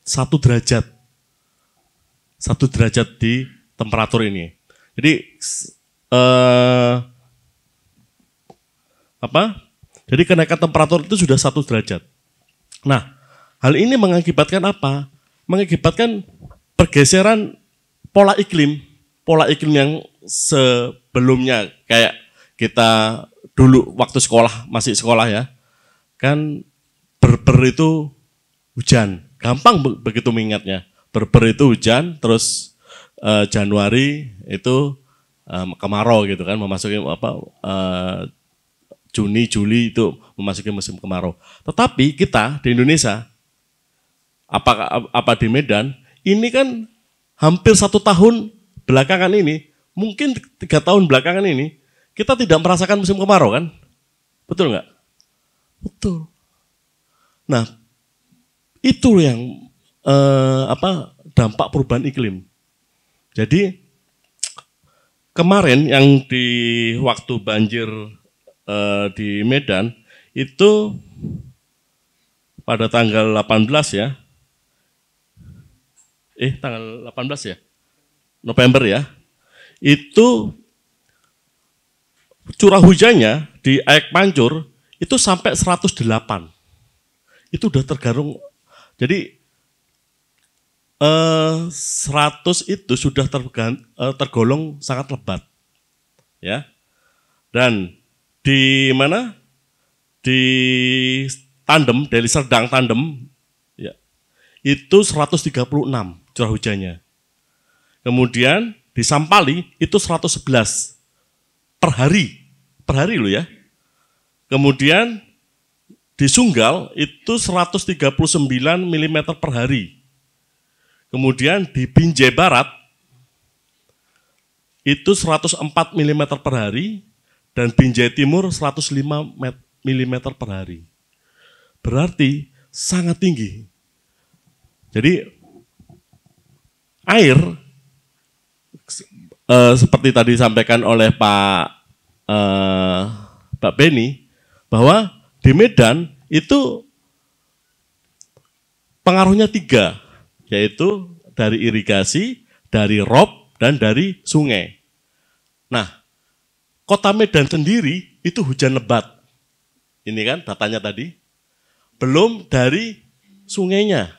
satu derajat. Satu derajat di temperatur ini. Jadi, eh, apa jadi kenaikan temperatur itu sudah satu derajat. Nah, hal ini mengakibatkan apa? Mengakibatkan pergeseran pola iklim, pola iklim yang sebelumnya kayak kita dulu waktu sekolah masih sekolah ya, kan berber itu hujan, gampang begitu mengingatnya. Berber itu hujan, terus eh, Januari itu eh, kemarau gitu kan, memasuki apa eh, Juni, Juli itu memasuki musim kemarau. Tetapi kita di Indonesia, apa, apa di Medan, ini kan hampir satu tahun belakangan ini, mungkin tiga tahun belakangan ini, kita tidak merasakan musim kemarau kan? Betul nggak? Betul. Nah, itu yang eh, apa dampak perubahan iklim. Jadi kemarin yang di waktu banjir Eh, di Medan itu pada tanggal 18 ya. Eh, tanggal 18 ya. November ya. Itu curah hujannya di Aek Pancur itu sampai 108. Itu udah tergarung. Jadi eh, 100 itu sudah eh, tergolong sangat lebat. Ya. Dan di mana? Di tandem dari Serdang tandem ya. Itu 136 curah hujannya. Kemudian di Sampali itu 111 per hari. Per hari lo ya. Kemudian di Sunggal itu 139 mm per hari. Kemudian di Binjai Barat itu 104 mm per hari dan Binjai Timur 105 mm per hari. Berarti sangat tinggi. Jadi air eh, seperti tadi disampaikan oleh Pak eh, Pak Beni bahwa di Medan itu pengaruhnya tiga, yaitu dari irigasi, dari rob, dan dari sungai. Nah, Kota Medan sendiri itu hujan lebat. Ini kan datanya tadi. Belum dari sungainya.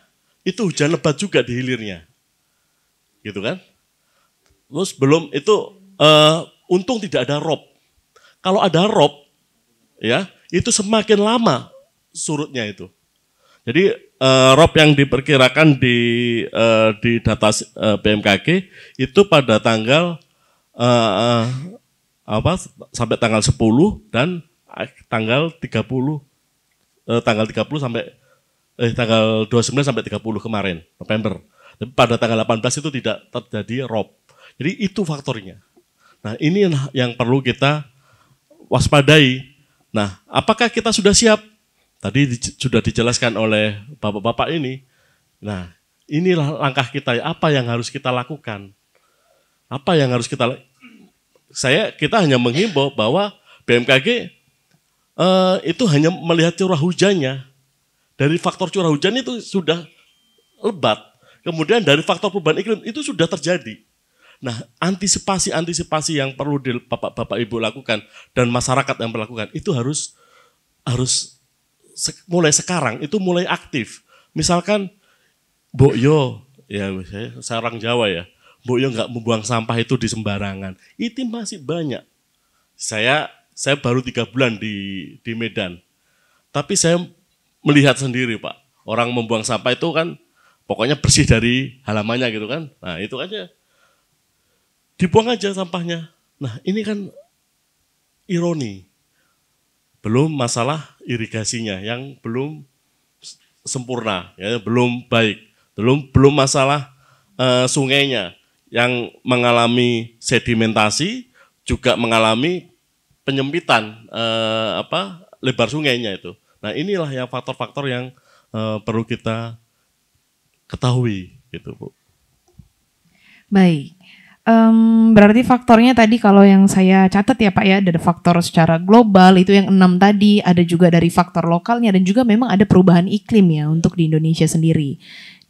Itu hujan lebat juga di hilirnya. Gitu kan? Terus belum itu uh, untung tidak ada rob. Kalau ada rob, ya itu semakin lama surutnya itu. Jadi uh, eh, rob yang diperkirakan di uh, di data uh, BMKG itu pada tanggal uh, apa sampai tanggal 10 dan tanggal 30 eh, tanggal 30 sampai eh tanggal 29 sampai 30 kemarin November. Tapi pada tanggal 18 itu tidak terjadi rob. Jadi itu faktornya. Nah, ini yang perlu kita waspadai. Nah, apakah kita sudah siap? Tadi di, sudah dijelaskan oleh Bapak-bapak ini. Nah, inilah langkah kita apa yang harus kita lakukan? Apa yang harus kita saya kita hanya menghimbau bahwa BMKG uh, eh, itu hanya melihat curah hujannya. Dari faktor curah hujan itu sudah lebat. Kemudian dari faktor perubahan iklim itu sudah terjadi. Nah, antisipasi-antisipasi yang perlu di Bapak-bapak Ibu lakukan dan masyarakat yang melakukan itu harus harus se mulai sekarang itu mulai aktif. Misalkan Bu Yo ya saya sarang Jawa ya bu yo nggak membuang sampah itu di sembarangan. Itu masih banyak. Saya saya baru tiga bulan di di Medan. Tapi saya melihat sendiri Pak, orang membuang sampah itu kan pokoknya bersih dari halamannya gitu kan. Nah itu aja. Dibuang aja sampahnya. Nah ini kan ironi. Belum masalah irigasinya yang belum sempurna, ya, belum baik. Belum belum masalah uh, sungainya yang mengalami sedimentasi juga mengalami penyempitan eh, apa lebar sungainya itu. Nah, inilah yang faktor-faktor yang eh, perlu kita ketahui gitu, Bu. Baik. Um, berarti faktornya tadi kalau yang saya catat ya Pak ya ada faktor secara global itu yang enam tadi ada juga dari faktor lokalnya dan juga memang ada perubahan iklim ya untuk di Indonesia sendiri.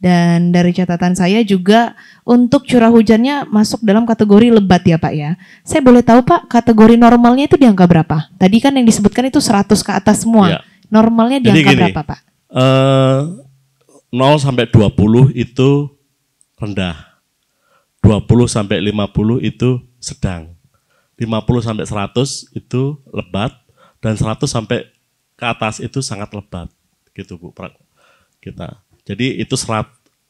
Dan dari catatan saya juga untuk curah hujannya masuk dalam kategori lebat ya Pak ya. Saya boleh tahu Pak kategori normalnya itu di angka berapa? Tadi kan yang disebutkan itu 100 ke atas semua. Ya. Normalnya di Jadi angka gini, berapa Pak? Uh, eh, 0 sampai 20 itu rendah. 20 sampai 50 itu sedang. 50 sampai 100 itu lebat dan 100 sampai ke atas itu sangat lebat gitu Bu kita jadi itu 100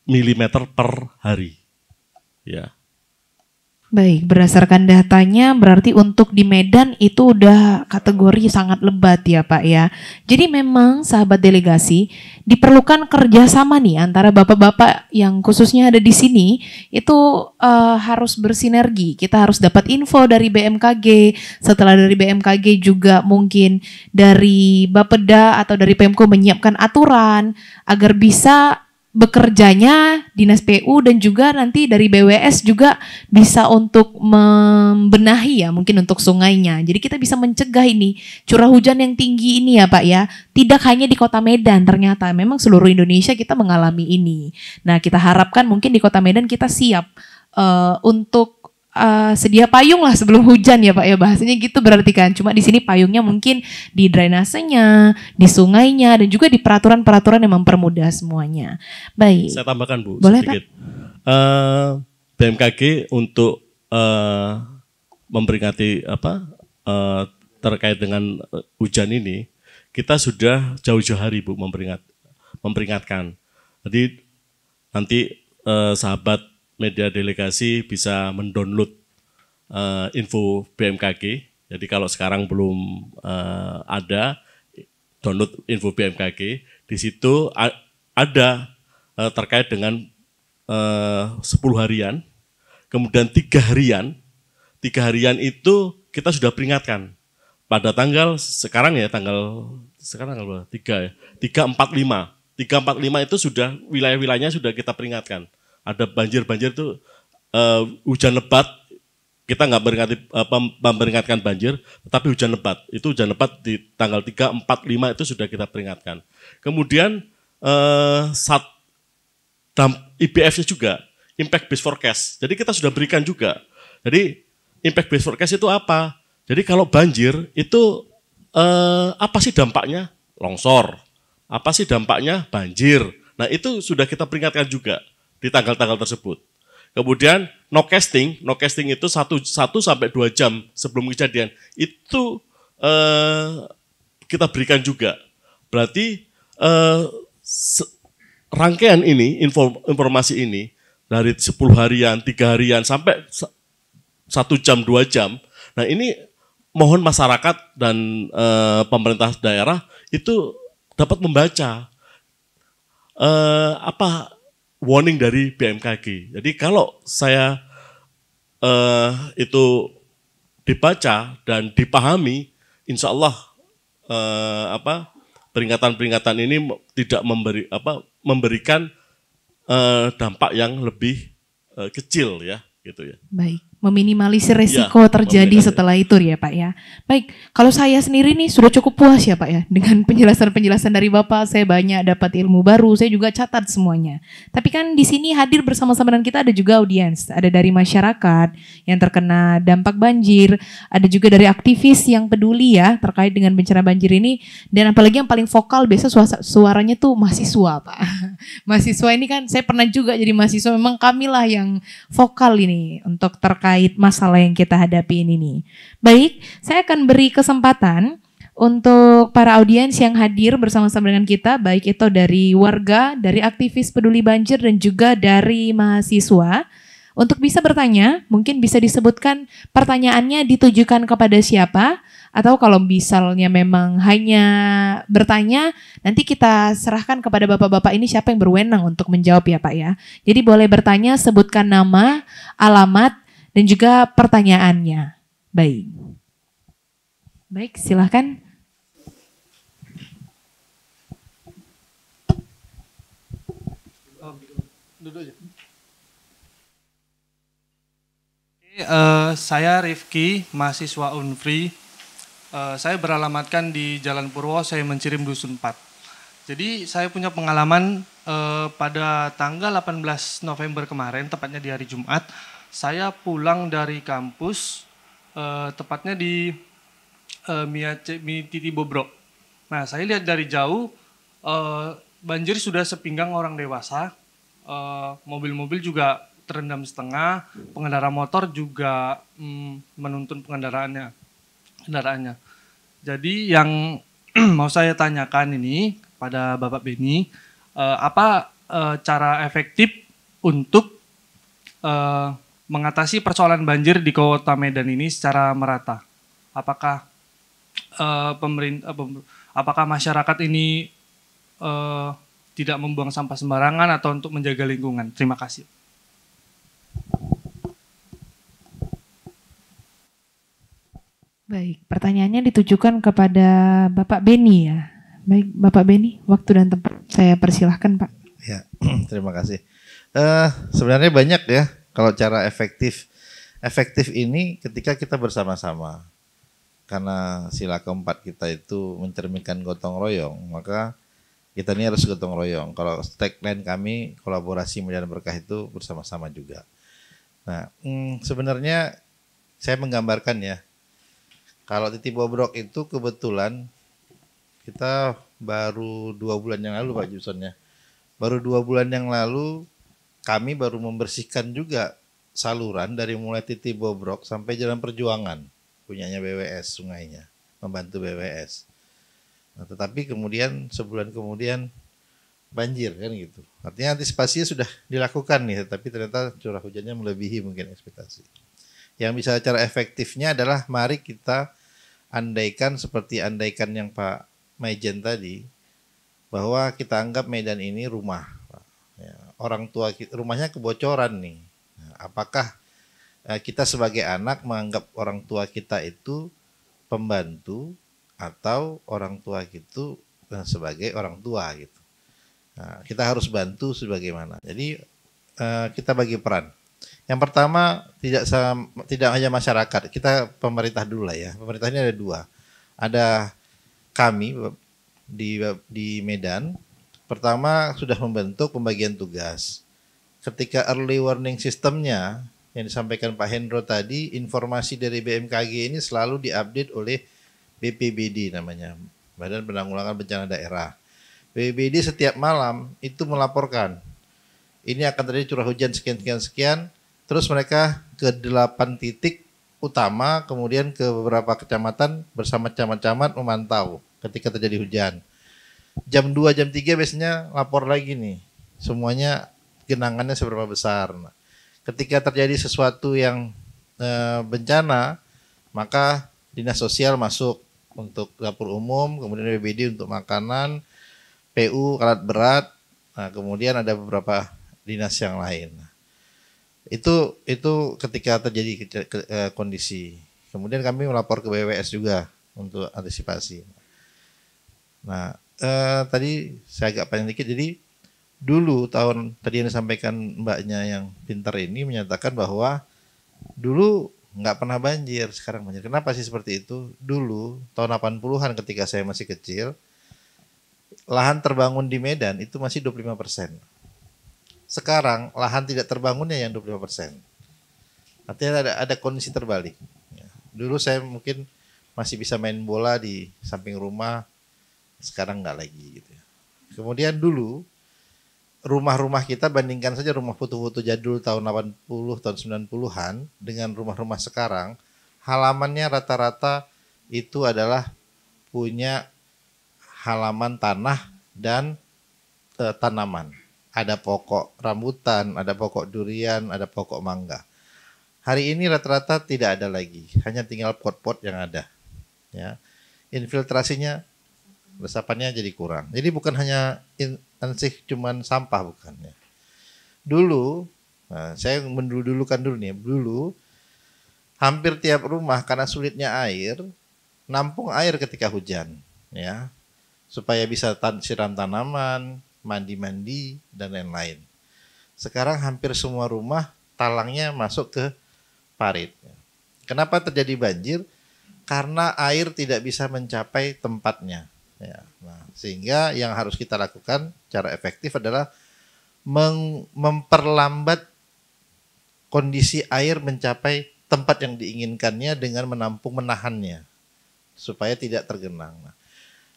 mm per hari. Ya. Baik, berdasarkan datanya berarti untuk di Medan itu udah kategori sangat lebat ya Pak ya. Jadi memang sahabat delegasi diperlukan kerjasama nih antara bapak-bapak yang khususnya ada di sini itu uh, harus bersinergi. Kita harus dapat info dari BMKG, setelah dari BMKG juga mungkin dari Bapeda atau dari Pemko menyiapkan aturan agar bisa bekerjanya dinas PU dan juga nanti dari BWS juga bisa untuk membenahi ya mungkin untuk sungainya. Jadi kita bisa mencegah ini curah hujan yang tinggi ini ya Pak ya. Tidak hanya di Kota Medan ternyata memang seluruh Indonesia kita mengalami ini. Nah, kita harapkan mungkin di Kota Medan kita siap uh, untuk uh, sedia payung lah sebelum hujan ya Pak ya bahasanya gitu berarti kan. Cuma di sini payungnya mungkin di drainasenya, di sungainya dan juga di peraturan-peraturan yang mempermudah semuanya. Baik. Saya tambahkan Bu Boleh, Pak? Uh, BMKG untuk uh, memperingati apa uh, terkait dengan hujan ini kita sudah jauh-jauh hari Bu memperingat memperingatkan. Jadi nanti eh, sahabat media delegasi bisa mendownload uh, info BMKG. Jadi kalau sekarang belum uh, ada download info BMKG, di situ ada uh, terkait dengan uh, 10 harian, kemudian tiga harian, tiga harian itu kita sudah peringatkan pada tanggal sekarang ya tanggal sekarang tanggal tiga ya tiga empat lima tiga empat lima itu sudah wilayah wilayahnya sudah kita peringatkan ada banjir-banjir itu uh, eh, hujan lebat kita nggak memperingati apa, memperingatkan banjir, tetapi hujan lebat. Itu hujan lebat di tanggal 3, 4, 5 itu sudah kita peringatkan. Kemudian eh, sat IBF-nya juga, impact based forecast. Jadi kita sudah berikan juga. Jadi impact based forecast itu apa? Jadi kalau banjir itu eh, apa sih dampaknya? Longsor. Apa sih dampaknya? Banjir. Nah, itu sudah kita peringatkan juga di tanggal-tanggal tersebut. Kemudian no casting, no casting itu 1 satu sampai 2 jam sebelum kejadian. Itu eh, kita berikan juga. Berarti eh, rangkaian ini, informasi ini dari 10 harian, tiga harian sampai satu jam, dua jam. Nah, ini mohon masyarakat dan eh, pemerintah daerah itu dapat membaca eh, apa warning dari BMKG. Jadi kalau saya uh, itu dibaca dan dipahami, insya Allah uh, apa peringatan-peringatan ini tidak memberi apa memberikan uh, dampak yang lebih uh, kecil ya gitu ya. Baik meminimalisir iya, resiko ya, terjadi setelah itu ya Pak ya. Baik, kalau saya sendiri nih sudah cukup puas ya Pak ya dengan penjelasan-penjelasan dari Bapak, saya banyak dapat ilmu baru, saya juga catat semuanya. Tapi kan di sini hadir bersama-sama dengan kita ada juga audiens, ada dari masyarakat yang terkena dampak banjir, ada juga dari aktivis yang peduli ya terkait dengan bencana banjir ini dan apalagi yang paling vokal biasa suara, suaranya tuh mahasiswa Pak. mahasiswa ini kan saya pernah juga jadi mahasiswa memang kamilah yang vokal ini untuk terkait terkait masalah yang kita hadapi ini nih. Baik, saya akan beri kesempatan untuk para audiens yang hadir bersama-sama dengan kita, baik itu dari warga, dari aktivis peduli banjir, dan juga dari mahasiswa, untuk bisa bertanya, mungkin bisa disebutkan pertanyaannya ditujukan kepada siapa, atau kalau misalnya memang hanya bertanya, nanti kita serahkan kepada bapak-bapak ini siapa yang berwenang untuk menjawab ya Pak ya. Jadi boleh bertanya, sebutkan nama, alamat, dan juga pertanyaannya. Baik. Baik, silahkan. Duduk aja. Uh, eh, saya Rifki, mahasiswa Unfri. Uh, saya beralamatkan di Jalan Purwo, saya mencirim Dusun 4. Jadi saya punya pengalaman uh, pada tanggal 18 November kemarin, tepatnya di hari Jumat saya pulang dari kampus eh, tepatnya di eh, Miace, Titi Bobrok. Nah, saya lihat dari jauh eh, banjir sudah sepinggang orang dewasa, eh, mobil-mobil eh, juga terendam setengah, pengendara motor juga mm, menuntun pengendaraannya, kendaraannya. Jadi yang mau saya tanyakan ini pada Bapak Beni, uh, apa uh, cara efektif untuk uh, mengatasi persoalan banjir di Kota Medan ini secara merata? Apakah uh, eh, pemerintah, eh, apakah masyarakat ini uh, tidak membuang sampah sembarangan atau untuk menjaga lingkungan? Terima kasih. Baik, pertanyaannya ditujukan kepada Bapak Beni ya. Baik, Bapak Beni, waktu dan tempat saya persilahkan Pak. Ya, terima kasih. Uh, sebenarnya banyak ya kalau cara efektif, efektif ini ketika kita bersama-sama. Karena sila keempat kita itu mencerminkan gotong royong, maka kita ini harus gotong royong. Kalau tagline kami kolaborasi menjadi berkah itu bersama-sama juga. Nah, hmm, sebenarnya saya menggambarkan ya, kalau titik bobrok itu kebetulan kita baru dua bulan yang lalu Pak Juson ya. Baru dua bulan yang lalu kami baru membersihkan juga saluran dari mulai titik Bobrok sampai Jalan Perjuangan punyanya BWS sungainya membantu BWS. Nah, tetapi kemudian sebulan kemudian banjir kan gitu. Artinya antisipasinya sudah dilakukan nih, tetapi ternyata curah hujannya melebihi mungkin ekspektasi. Yang bisa cara efektifnya adalah mari kita andaikan seperti andaikan yang Pak Majen tadi bahwa kita anggap medan ini rumah orang tua rumahnya kebocoran nih. Nah, apakah eh, kita sebagai anak menganggap orang tua kita itu pembantu atau orang tua itu eh, sebagai orang tua gitu. Nah, kita harus bantu sebagaimana. Jadi eh, kita bagi peran. Yang pertama tidak tidak hanya masyarakat, kita pemerintah dulu lah ya. Pemerintah ini ada dua. Ada kami di di Medan Pertama sudah membentuk pembagian tugas. Ketika early warning sistemnya yang disampaikan Pak Hendro tadi, informasi dari BMKG ini selalu diupdate oleh BPBD namanya, Badan Penanggulangan Bencana Daerah. BPBD setiap malam itu melaporkan, ini akan terjadi curah hujan sekian-sekian-sekian, terus mereka ke delapan titik utama, kemudian ke beberapa kecamatan bersama camat-camat memantau ketika terjadi hujan jam 2 jam 3 biasanya lapor lagi nih semuanya genangannya seberapa besar nah, ketika terjadi sesuatu yang e, bencana maka dinas sosial masuk untuk dapur umum kemudian bbd untuk makanan PU alat berat nah, kemudian ada beberapa dinas yang lain nah, itu itu ketika terjadi ke, ke, ke, eh, kondisi kemudian kami melapor ke BWS juga untuk antisipasi nah Eh, tadi saya agak panjang dikit. Jadi dulu tahun tadi yang disampaikan mbaknya yang pintar ini menyatakan bahwa dulu nggak pernah banjir, sekarang banjir. Kenapa sih seperti itu? Dulu tahun 80-an ketika saya masih kecil, lahan terbangun di Medan itu masih 25 persen. Sekarang lahan tidak terbangunnya yang 25 persen. Artinya ada, ada kondisi terbalik. Ya. Dulu saya mungkin masih bisa main bola di samping rumah, sekarang nggak lagi gitu. Ya. Kemudian dulu rumah-rumah kita bandingkan saja rumah foto-foto jadul tahun 80 tahun 90-an dengan rumah-rumah sekarang, halamannya rata-rata itu adalah punya halaman tanah dan e, tanaman. Ada pokok rambutan, ada pokok durian, ada pokok mangga. Hari ini rata-rata tidak ada lagi, hanya tinggal pot-pot yang ada. Ya. Infiltrasinya resapannya jadi kurang. Jadi bukan hanya ansih cuman sampah bukan ya. Dulu nah, saya mendulukan dulu nih, dulu hampir tiap rumah karena sulitnya air nampung air ketika hujan ya. Supaya bisa tan siram tanaman, mandi-mandi dan lain-lain. Sekarang hampir semua rumah talangnya masuk ke parit. Ya. Kenapa terjadi banjir? Karena air tidak bisa mencapai tempatnya Ya, nah, sehingga yang harus kita lakukan cara efektif adalah memperlambat kondisi air mencapai tempat yang diinginkannya dengan menampung menahannya supaya tidak tergenang. Nah,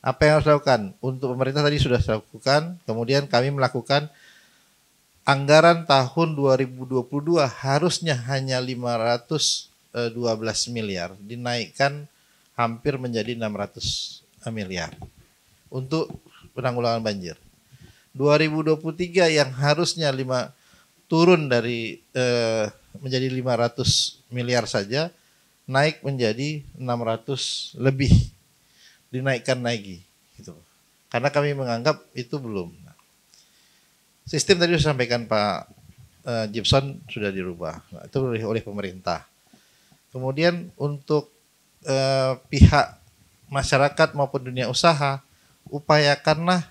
apa yang harus dilakukan? Untuk pemerintah tadi sudah dilakukan. kemudian kami melakukan anggaran tahun 2022 harusnya hanya 512 eh, miliar dinaikkan hampir menjadi 600 miliar untuk penanggulangan banjir. 2023 yang harusnya 5 turun dari eh, menjadi 500 miliar saja naik menjadi 600 lebih dinaikkan lagi gitu. Karena kami menganggap itu belum. sistem tadi sudah sampaikan Pak eh, Gibson sudah dirubah. Nah, itu oleh, oleh pemerintah. Kemudian untuk eh, pihak masyarakat maupun dunia usaha, upayakanlah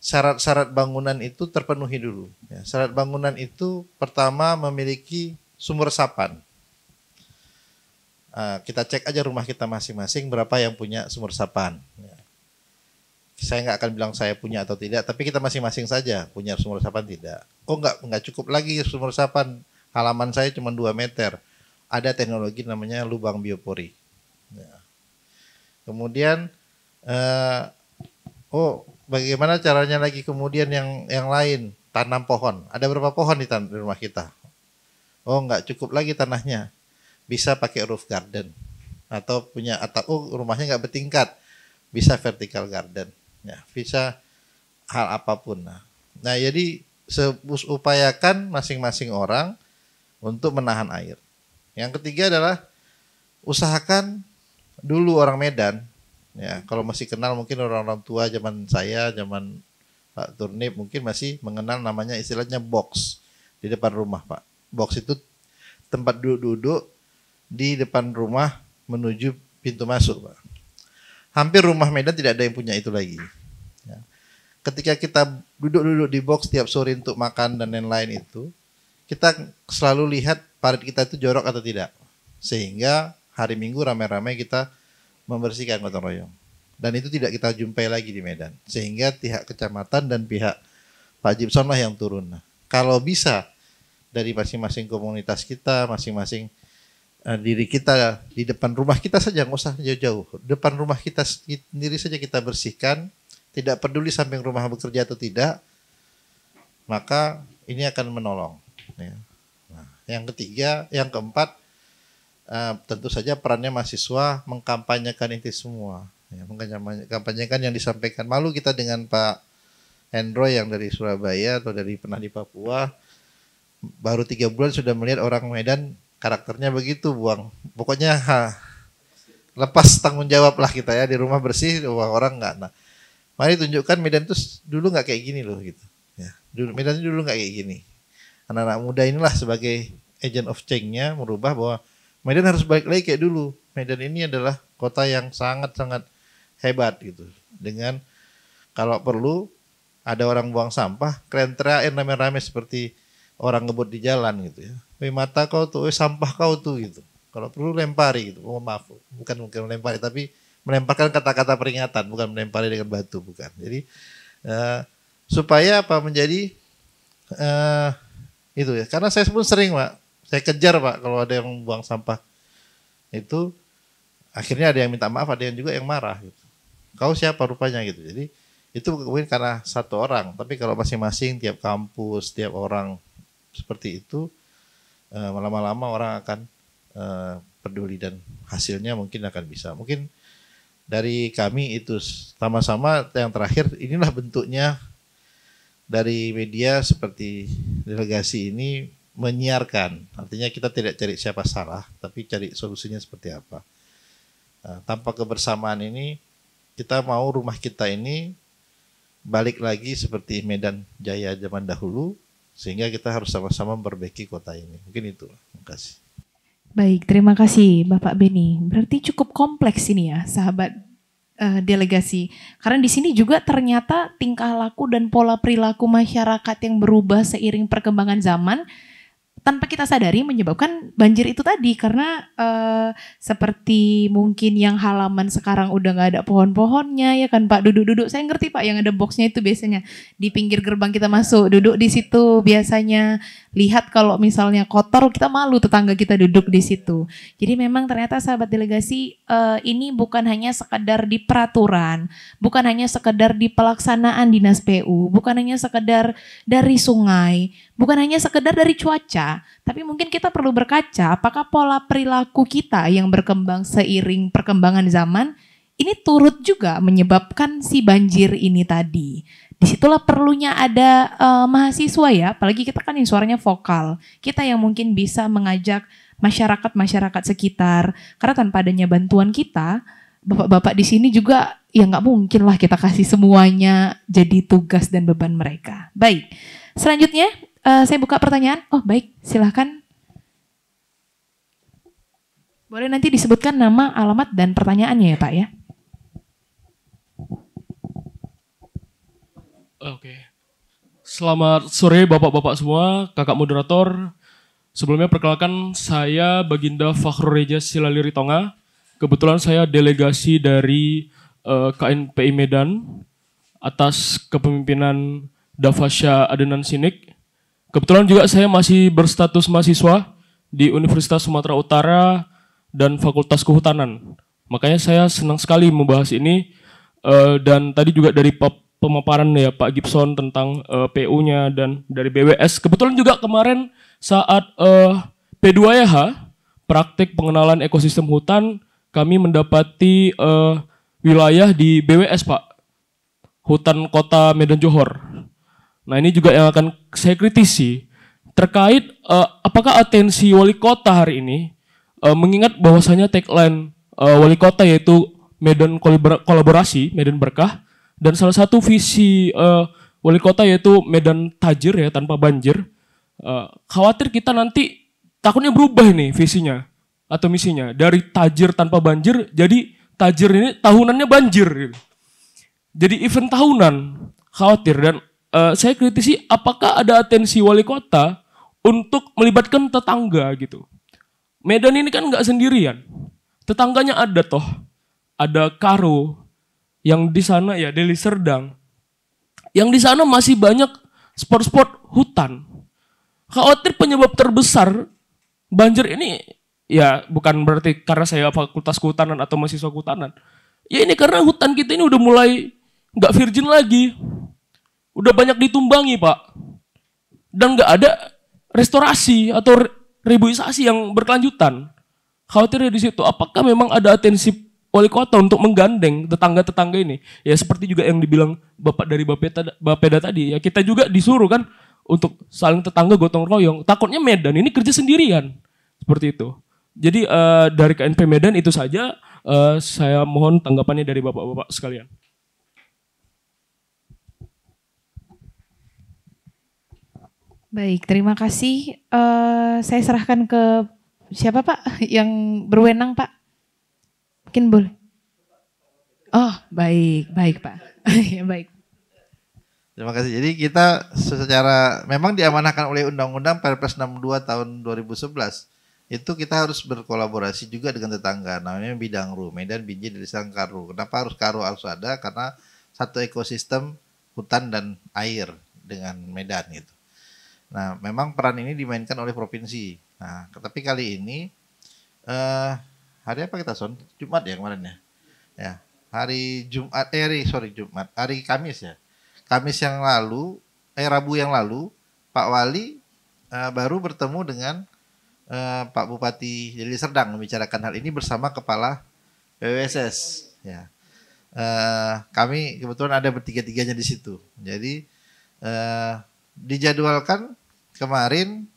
syarat-syarat bangunan itu terpenuhi dulu. Ya, syarat bangunan itu pertama memiliki sumur resapan. Uh, ah, kita cek aja rumah kita masing-masing berapa yang punya sumur resapan. Ya. Saya nggak akan bilang saya punya atau tidak, tapi kita masing-masing saja punya sumur resapan tidak. kok nggak nggak cukup lagi sumur resapan halaman saya cuma 2 meter. Ada teknologi namanya lubang biopori. Ya. Kemudian uh, oh bagaimana caranya lagi kemudian yang yang lain tanam pohon. Ada berapa pohon di, di rumah kita? Oh nggak cukup lagi tanahnya. Bisa pakai roof garden atau punya atap. Oh rumahnya nggak bertingkat. Bisa vertical garden. Ya bisa hal apapun. Nah, nah jadi sebus upayakan masing-masing orang untuk menahan air. Yang ketiga adalah usahakan dulu orang Medan ya kalau masih kenal mungkin orang-orang tua zaman saya zaman Pak Turnip mungkin masih mengenal namanya istilahnya box di depan rumah Pak box itu tempat duduk-duduk di depan rumah menuju pintu masuk Pak hampir rumah Medan tidak ada yang punya itu lagi ya. ketika kita duduk-duduk di box tiap sore untuk makan dan lain-lain itu kita selalu lihat parit kita itu jorok atau tidak sehingga hari Minggu ramai-ramai kita membersihkan gotong royong. Dan itu tidak kita jumpai lagi di Medan. Sehingga pihak kecamatan dan pihak Pak Gibson lah yang turun. Nah, kalau bisa dari masing-masing komunitas kita, masing-masing uh, diri kita di depan rumah kita saja nggak usah jauh-jauh. Depan rumah kita sendiri saja kita bersihkan, tidak peduli samping rumah bekerja atau tidak, maka ini akan menolong. Ya. Nah, yang ketiga, yang keempat, Eh, tentu saja perannya mahasiswa mengkampanyekan itu semua. Ya, mengkampanyekan yang disampaikan. Malu kita dengan Pak Hendro yang dari Surabaya atau dari pernah di Papua, baru tiga bulan sudah melihat orang Medan karakternya begitu buang. Pokoknya ha, lepas tanggung jawab lah kita ya di rumah bersih wah orang nggak nah mari tunjukkan Medan itu dulu nggak kayak gini loh gitu ya dulu Medan itu dulu nggak kayak gini anak-anak muda inilah sebagai agent of change-nya merubah bahwa Medan harus balik lagi kayak dulu. Medan ini adalah kota yang sangat-sangat hebat gitu. Dengan kalau perlu ada orang buang sampah, keren terakhir rame-rame seperti orang ngebut di jalan gitu ya. Wih mata kau tuh, wih sampah kau tuh gitu. Kalau perlu lempari gitu. Oh, maaf, bukan mungkin melempari tapi melemparkan kata-kata peringatan, bukan melempari dengan batu, bukan. Jadi uh, supaya apa menjadi uh, itu ya. Karena saya pun sering, Pak, saya kejar Pak kalau ada yang buang sampah. Itu akhirnya ada yang minta maaf, ada yang juga yang marah gitu. Kau siapa rupanya gitu. Jadi itu mungkin karena satu orang, tapi kalau masing-masing tiap kampus, tiap orang seperti itu eh, lama-lama orang akan eh, peduli dan hasilnya mungkin akan bisa. Mungkin dari kami itu sama-sama yang terakhir inilah bentuknya dari media seperti delegasi ini menyiarkan. Artinya kita tidak cari siapa salah, tapi cari solusinya seperti apa. Nah, tanpa kebersamaan ini, kita mau rumah kita ini balik lagi seperti Medan Jaya zaman dahulu, sehingga kita harus sama-sama memperbaiki kota ini. Mungkin itu. Terima kasih. Baik, terima kasih Bapak Beni. Berarti cukup kompleks ini ya, sahabat uh, delegasi. Karena di sini juga ternyata tingkah laku dan pola perilaku masyarakat yang berubah seiring perkembangan zaman tanpa kita sadari menyebabkan banjir itu tadi karena uh, seperti mungkin yang halaman sekarang udah nggak ada pohon-pohonnya ya kan Pak duduk-duduk saya ngerti Pak yang ada boxnya itu biasanya di pinggir gerbang kita masuk duduk di situ biasanya lihat kalau misalnya kotor kita malu tetangga kita duduk di situ. Jadi memang ternyata sahabat delegasi uh, ini bukan hanya sekedar di peraturan, bukan hanya sekedar di pelaksanaan dinas PU, bukan hanya sekedar dari sungai, bukan hanya sekedar dari cuaca, tapi mungkin kita perlu berkaca apakah pola perilaku kita yang berkembang seiring perkembangan zaman ini turut juga menyebabkan si banjir ini tadi disitulah perlunya ada uh, mahasiswa ya, apalagi kita kan yang suaranya vokal. Kita yang mungkin bisa mengajak masyarakat-masyarakat sekitar. Karena tanpa adanya bantuan kita, bapak-bapak di sini juga ya nggak mungkin lah kita kasih semuanya jadi tugas dan beban mereka. Baik, selanjutnya uh, saya buka pertanyaan. Oh baik, silahkan. Boleh nanti disebutkan nama, alamat, dan pertanyaannya ya Pak ya. Oke. Selamat sore Bapak-bapak semua, Kakak moderator. Sebelumnya perkenalkan saya Baginda Fakhrul Reja Silaliri Tonga. Kebetulan saya delegasi dari uh, eh, KNPI Medan atas kepemimpinan Davasya Adenan Sinik. Kebetulan juga saya masih berstatus mahasiswa di Universitas Sumatera Utara dan Fakultas Kehutanan. Makanya saya senang sekali membahas ini uh, dan tadi juga dari Pak pemaparan ya Pak Gibson tentang uh, eh, PU-nya dan dari BWS. Kebetulan juga kemarin saat uh, eh, P2YH ya praktik pengenalan ekosistem hutan kami mendapati uh, wilayah di BWS Pak. Hutan Kota Medan Johor. Nah, ini juga yang akan saya kritisi terkait uh, apakah atensi wali kota hari ini uh, mengingat bahwasanya tagline uh, wali kota yaitu Medan kolaborasi, Medan berkah dan salah satu visi uh, wali kota yaitu Medan Tajir ya tanpa banjir. Uh, khawatir kita nanti takutnya berubah nih visinya atau misinya dari tajir tanpa banjir jadi tajir ini tahunannya banjir gitu. jadi event tahunan khawatir dan uh, saya kritisi apakah ada atensi wali kota untuk melibatkan tetangga gitu Medan ini kan nggak sendirian tetangganya ada toh ada Karo yang di sana ya Deli Serdang. Yang di sana masih banyak spot-spot hutan. Khawatir penyebab terbesar banjir ini ya bukan berarti karena saya fakultas kehutanan atau mahasiswa kehutanan. Ya ini karena hutan kita ini udah mulai nggak virgin lagi. Udah banyak ditumbangi pak. Dan nggak ada restorasi atau reboisasi yang berkelanjutan. Khawatirnya di situ, apakah memang ada atensi wali kota untuk menggandeng tetangga-tetangga ini. Ya seperti juga yang dibilang Bapak dari Bapeda, Bapeda tadi, ya kita juga disuruh kan untuk saling tetangga gotong royong. Takutnya Medan ini kerja sendirian. Seperti itu. Jadi uh, dari KNP Medan itu saja uh, saya mohon tanggapannya dari Bapak-bapak sekalian. Baik, terima kasih. Uh, saya serahkan ke siapa Pak yang berwenang Pak? yakin boleh? Oh, baik, baik Pak. ya, baik. Terima kasih. Jadi kita secara memang diamanahkan oleh Undang-Undang Perpres 62 tahun 2011 itu kita harus berkolaborasi juga dengan tetangga namanya bidang ru Medan biji dari sangkar Karu kenapa harus Karu harus ada karena satu ekosistem hutan dan air dengan Medan gitu nah memang peran ini dimainkan oleh provinsi nah tapi kali ini eh, hari apa kita son? Jumat ya kemarin ya. Ya, hari Jumat eh hari, sorry Jumat, hari Kamis ya. Kamis yang lalu, eh Rabu yang lalu, Pak Wali uh, baru bertemu dengan uh, Pak Bupati Deli Serdang membicarakan hal ini bersama kepala PWSS ya. Uh, kami kebetulan ada bertiga-tiganya di situ. Jadi uh, dijadwalkan kemarin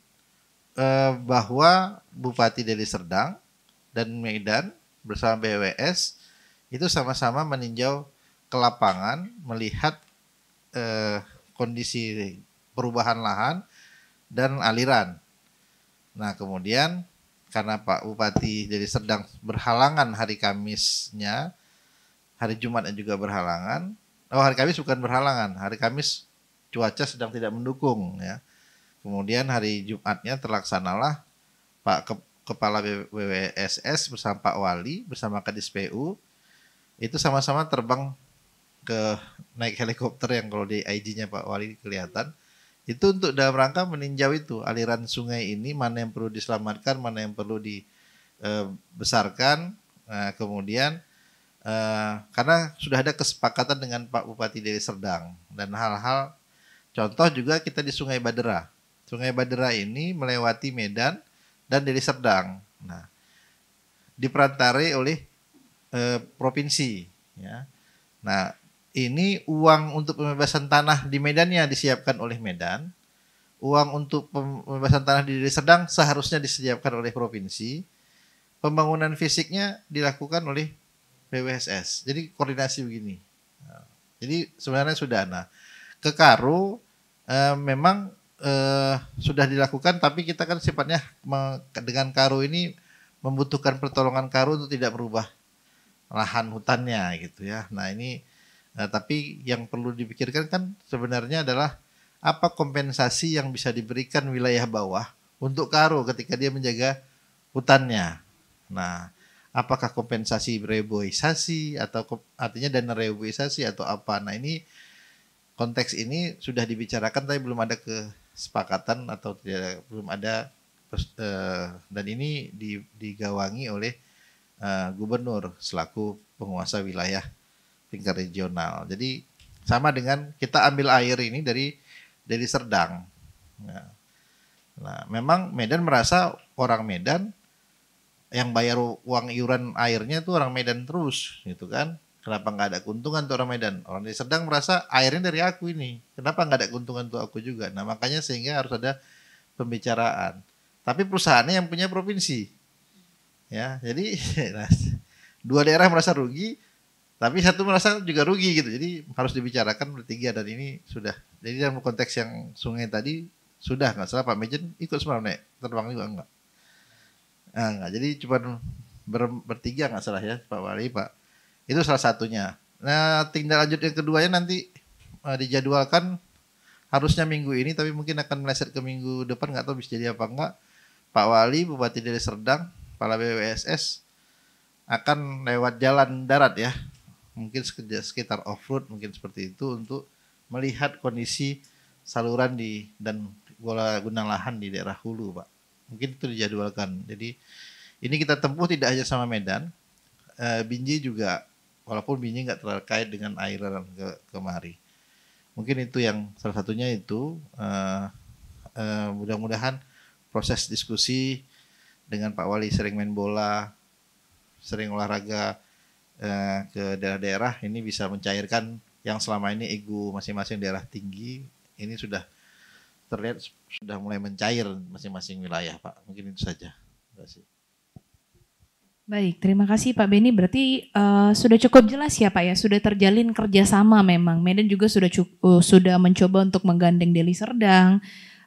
uh, bahwa Bupati Deli Serdang dan Medan bersama BWS itu sama-sama meninjau ke lapangan melihat eh, kondisi perubahan lahan dan aliran. Nah kemudian karena Pak Bupati jadi sedang berhalangan hari Kamisnya, hari Jumat juga berhalangan. Oh hari Kamis bukan berhalangan, hari Kamis cuaca sedang tidak mendukung ya. Kemudian hari Jumatnya terlaksanalah Pak Kepala WWSS bersama Pak Wali bersama Kadis PU itu sama-sama terbang ke naik helikopter yang kalau di IG-nya Pak Wali kelihatan itu untuk dalam rangka meninjau itu aliran sungai ini mana yang perlu diselamatkan mana yang perlu dibesarkan eh, nah, kemudian eh, karena sudah ada kesepakatan dengan Pak Bupati Deli Serdang dan hal-hal contoh juga kita di Sungai Badera Sungai Badera ini melewati Medan dan Deli Serdang. Nah, diperantari oleh e, provinsi. Ya. Nah, ini uang untuk pembebasan tanah di Medannya disiapkan oleh Medan. Uang untuk pembebasan tanah di Deli Serdang seharusnya disiapkan oleh provinsi. Pembangunan fisiknya dilakukan oleh PWSS. Jadi koordinasi begini. Nah, jadi sebenarnya sudah. Nah, Karu e, memang uh, sudah dilakukan tapi kita kan sifatnya dengan Karu ini membutuhkan pertolongan Karu untuk tidak berubah lahan hutannya gitu ya. Nah, ini uh, tapi yang perlu dipikirkan kan sebenarnya adalah apa kompensasi yang bisa diberikan wilayah bawah untuk Karu ketika dia menjaga hutannya. Nah, apakah kompensasi reboisasi atau artinya dana reboisasi atau apa? Nah, ini konteks ini sudah dibicarakan tapi belum ada ke sepakatan atau tidak belum ada uh, dan ini digawangi oleh uh, gubernur selaku penguasa wilayah tingkat regional. Jadi sama dengan kita ambil air ini dari dari Serdang. Ya. nah memang Medan merasa orang Medan yang bayar uang iuran airnya itu orang Medan terus gitu kan Kenapa nggak ada keuntungan untuk orang Medan? Orang di Serdang merasa airnya dari aku ini. Kenapa nggak ada keuntungan untuk aku juga? Nah makanya sehingga harus ada pembicaraan. Tapi perusahaannya yang punya provinsi. Ya, jadi nah, dua daerah merasa rugi, tapi satu merasa juga rugi gitu. Jadi harus dibicarakan bertiga dan ini sudah. Jadi dalam konteks yang sungai tadi sudah nggak salah Pak Mejen ikut semalam naik terbang juga enggak. Nah, enggak. Jadi cuma bertiga nggak salah ya Pak Wali, Pak itu salah satunya. Nah, tindak lanjut yang keduanya nanti uh, dijadwalkan harusnya minggu ini tapi mungkin akan meleset ke minggu depan nggak tahu bisa jadi apa enggak. Pak Wali Bupati dari Serdang, Kepala BWSS akan lewat jalan darat ya. Mungkin sekitar off road mungkin seperti itu untuk melihat kondisi saluran di dan bola guna lahan di daerah hulu, Pak. Mungkin itu dijadwalkan. Jadi ini kita tempuh tidak hanya sama Medan, e, eh, Binjai juga walaupun bini nggak terkait dengan dan ke kemari. Mungkin itu yang salah satunya itu uh, uh, mudah-mudahan proses diskusi dengan Pak Wali sering main bola, sering olahraga uh, ke daerah-daerah ini bisa mencairkan yang selama ini ego masing-masing daerah tinggi ini sudah terlihat sudah mulai mencair masing-masing wilayah Pak. Mungkin itu saja. Terima kasih. Baik, terima kasih Pak Beni. Berarti uh, sudah cukup jelas ya Pak ya, sudah terjalin kerjasama memang. Medan juga sudah uh, sudah mencoba untuk menggandeng Deli Serdang,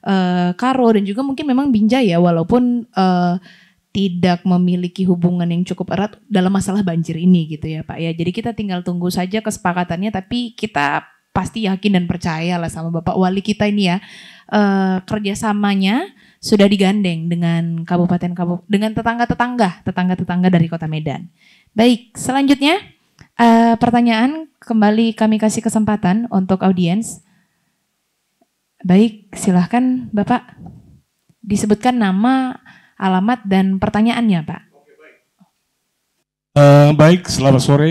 uh, Karo dan juga mungkin memang Binjai ya, walaupun uh, tidak memiliki hubungan yang cukup erat dalam masalah banjir ini gitu ya Pak ya. Jadi kita tinggal tunggu saja kesepakatannya, tapi kita pasti yakin dan percaya lah sama Bapak Wali kita ini ya uh, kerjasamanya sudah digandeng dengan kabupaten kabupaten dengan tetangga-tetangga, tetangga-tetangga dari Kota Medan. Baik, selanjutnya uh, pertanyaan kembali kami kasih kesempatan untuk audiens. Baik, silahkan Bapak disebutkan nama, alamat dan pertanyaannya, Pak. baik. Uh, eh, baik, selamat sore.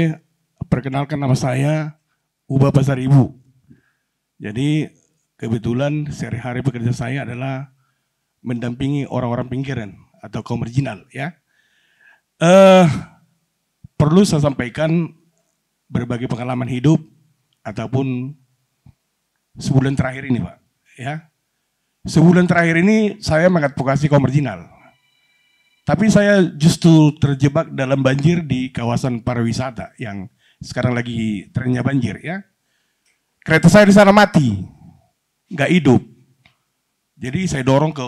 Perkenalkan nama saya Uba Pasar Ibu. Jadi kebetulan sehari-hari pekerja saya adalah mendampingi orang-orang pinggiran atau kaum marginal ya. Uh, perlu saya sampaikan berbagai pengalaman hidup ataupun sebulan terakhir ini Pak ya. Sebulan terakhir ini saya mengadvokasi kaum marginal. Tapi saya justru terjebak dalam banjir di kawasan pariwisata yang sekarang lagi trennya banjir ya. Kereta saya di sana mati, nggak hidup. Jadi saya dorong ke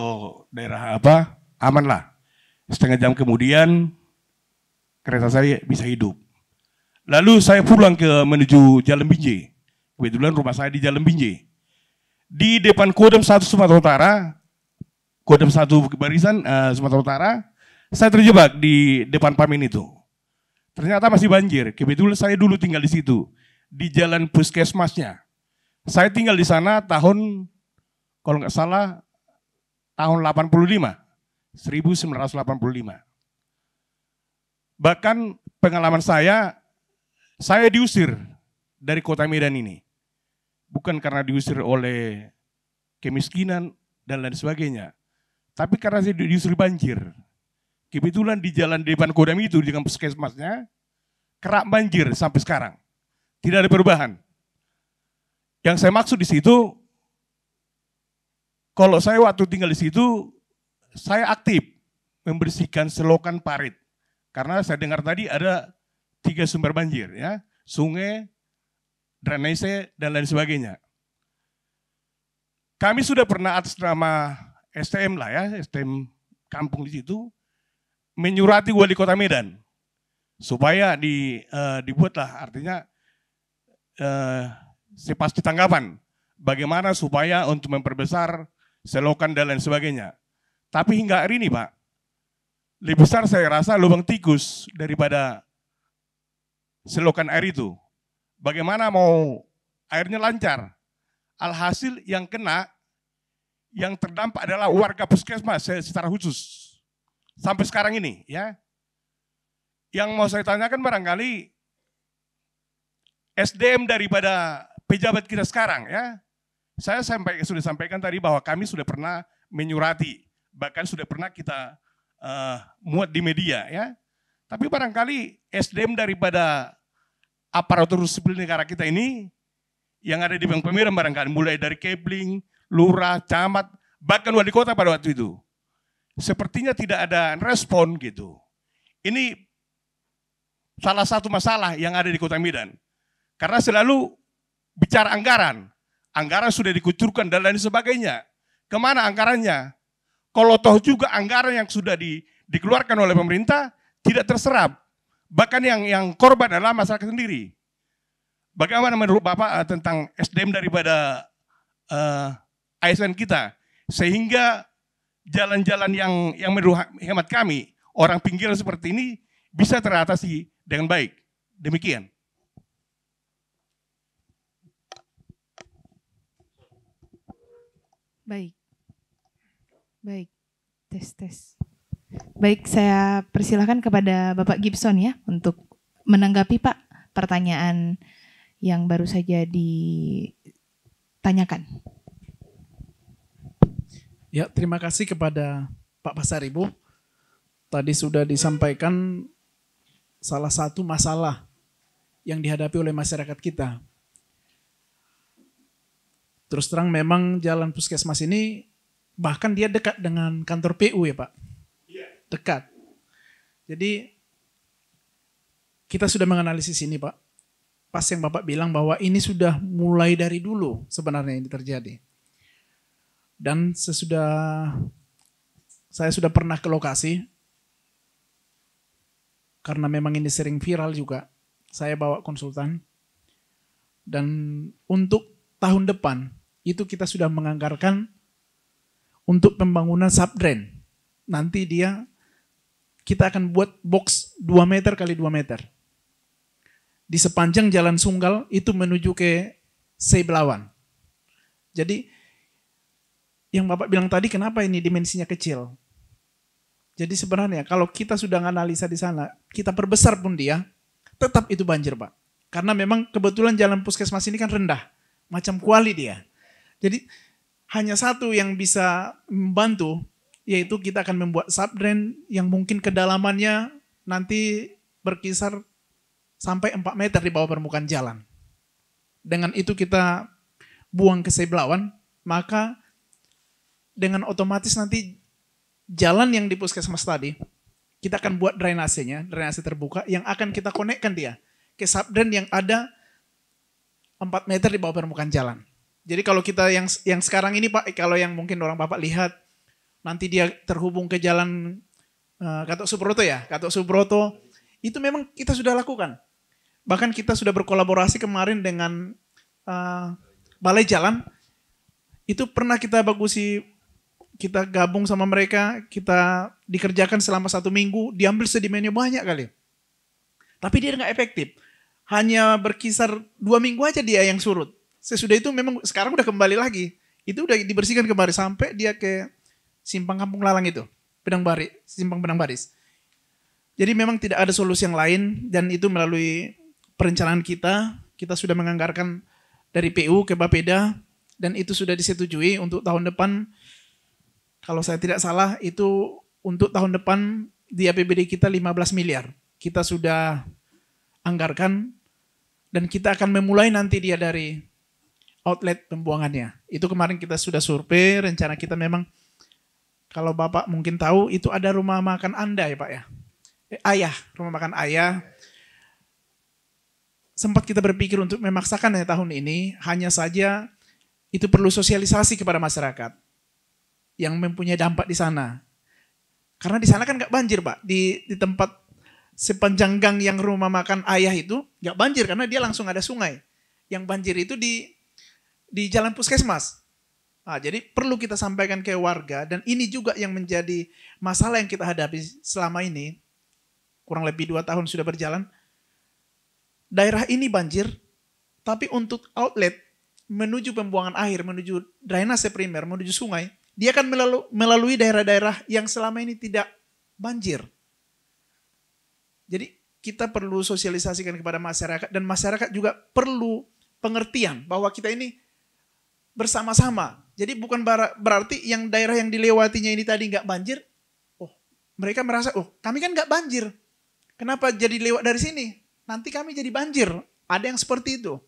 daerah apa, aman lah. Setengah jam kemudian kereta saya bisa hidup. Lalu saya pulang ke menuju Jalan Binje. Kebetulan rumah saya di Jalan Binje. Di depan Kodam 1 Sumatera Utara, Kodam 1 Barisan uh, Sumatera Utara, saya terjebak di depan Pamin itu. Ternyata masih banjir. Kebetulan saya dulu tinggal di situ, di Jalan Puskesmasnya. Saya tinggal di sana tahun kalau nggak salah tahun 85, 1985. Bahkan pengalaman saya, saya diusir dari kota Medan ini. Bukan karena diusir oleh kemiskinan dan lain sebagainya. Tapi karena saya diusir banjir. Kebetulan di jalan depan Kodam itu, dengan puskesmasnya, kerak banjir sampai sekarang. Tidak ada perubahan. Yang saya maksud di situ, kalau saya waktu tinggal di situ, saya aktif membersihkan selokan parit. Karena saya dengar tadi ada tiga sumber banjir, ya, sungai, drainase, dan lain sebagainya. Kami sudah pernah atas nama STM lah ya, STM kampung di situ, menyurati wali kota Medan supaya di, uh, dibuatlah artinya uh, eh, si tanggapan bagaimana supaya untuk memperbesar selokan dan lain sebagainya. Tapi hingga hari ini Pak, lebih besar saya rasa lubang tikus daripada selokan air itu. Bagaimana mau airnya lancar? Alhasil yang kena, yang terdampak adalah warga puskesmas secara khusus. Sampai sekarang ini ya. Yang mau saya tanyakan barangkali SDM daripada pejabat kita sekarang ya. Saya sampai, sudah sampaikan tadi bahwa kami sudah pernah menyurati, bahkan sudah pernah kita uh, muat di media ya. Tapi barangkali SDM daripada aparatur sipil negara kita ini yang ada di Bank Pemirang barangkali mulai dari Kebling, lurah, camat, bahkan wali kota pada waktu itu. Sepertinya tidak ada respon gitu. Ini salah satu masalah yang ada di Kota Medan. Karena selalu bicara anggaran anggaran sudah dikucurkan dan lain sebagainya. Kemana anggarannya? Kalau toh juga anggaran yang sudah di, dikeluarkan oleh pemerintah tidak terserap. Bahkan yang yang korban adalah masyarakat sendiri. Bagaimana menurut Bapak eh, tentang SDM daripada uh, eh, ASN kita? Sehingga jalan-jalan yang yang menurut hemat kami, orang pinggiran seperti ini bisa teratasi dengan baik. Demikian. Baik. Baik. Tes tes. Baik, saya persilahkan kepada Bapak Gibson ya untuk menanggapi Pak pertanyaan yang baru saja ditanyakan. Ya, terima kasih kepada Pak Pasaribu. Tadi sudah disampaikan salah satu masalah yang dihadapi oleh masyarakat kita, Terus terang memang jalan puskesmas ini bahkan dia dekat dengan kantor PU ya Pak. Iya. Dekat. Jadi kita sudah menganalisis ini Pak. Pas yang Bapak bilang bahwa ini sudah mulai dari dulu sebenarnya ini terjadi. Dan sesudah saya sudah pernah ke lokasi karena memang ini sering viral juga. Saya bawa konsultan dan untuk tahun depan itu kita sudah menganggarkan untuk pembangunan subdrain. Nanti dia kita akan buat box 2 meter kali 2 meter. Di sepanjang jalan Sunggal itu menuju ke Sebelawan. Jadi yang Bapak bilang tadi kenapa ini dimensinya kecil? Jadi sebenarnya kalau kita sudah analisa di sana, kita perbesar pun dia, tetap itu banjir Pak. Karena memang kebetulan jalan puskesmas ini kan rendah, macam kuali dia. Jadi hanya satu yang bisa membantu, yaitu kita akan membuat subdrain yang mungkin kedalamannya nanti berkisar sampai 4 meter di bawah permukaan jalan. Dengan itu kita buang ke sebelawan, maka dengan otomatis nanti jalan yang di puskesmas tadi, kita akan buat drainasenya, drainase terbuka, yang akan kita konekkan dia ke subdrain yang ada 4 meter di bawah permukaan jalan. Jadi kalau kita yang yang sekarang ini Pak, kalau yang mungkin orang Bapak lihat nanti dia terhubung ke jalan uh, Gatot Subroto ya, Gatot Subroto itu memang kita sudah lakukan. Bahkan kita sudah berkolaborasi kemarin dengan uh, Balai Jalan. Itu pernah kita bagusi, kita gabung sama mereka, kita dikerjakan selama satu minggu, diambil sedimennya banyak kali. Tapi dia nggak efektif. Hanya berkisar dua minggu aja dia yang surut sesudah itu memang sekarang udah kembali lagi. Itu udah dibersihkan kembali sampai dia ke simpang Kampung Lalang itu. Pedang Baris, simpang Pedang Baris. Jadi memang tidak ada solusi yang lain dan itu melalui perencanaan kita, kita sudah menganggarkan dari PU ke Bapeda dan itu sudah disetujui untuk tahun depan. Kalau saya tidak salah itu untuk tahun depan di APBD kita 15 miliar. Kita sudah anggarkan dan kita akan memulai nanti dia dari outlet pembuangannya. Itu kemarin kita sudah survei, rencana kita memang kalau Bapak mungkin tahu itu ada rumah makan Anda ya Pak ya. Eh, ayah, rumah makan ayah. Sempat kita berpikir untuk memaksakan ya tahun ini, hanya saja itu perlu sosialisasi kepada masyarakat yang mempunyai dampak di sana. Karena di sana kan nggak banjir Pak, di, di tempat sepanjang gang yang rumah makan ayah itu nggak banjir karena dia langsung ada sungai. Yang banjir itu di di jalan puskesmas. Nah, jadi perlu kita sampaikan ke warga dan ini juga yang menjadi masalah yang kita hadapi selama ini. Kurang lebih dua tahun sudah berjalan. Daerah ini banjir, tapi untuk outlet menuju pembuangan air, menuju drainase primer, menuju sungai, dia akan melalu, melalui daerah-daerah yang selama ini tidak banjir. Jadi kita perlu sosialisasikan kepada masyarakat dan masyarakat juga perlu pengertian bahwa kita ini bersama-sama. Jadi bukan berarti yang daerah yang dilewatinya ini tadi nggak banjir, oh mereka merasa, oh kami kan nggak banjir. Kenapa jadi lewat dari sini? Nanti kami jadi banjir. Ada yang seperti itu.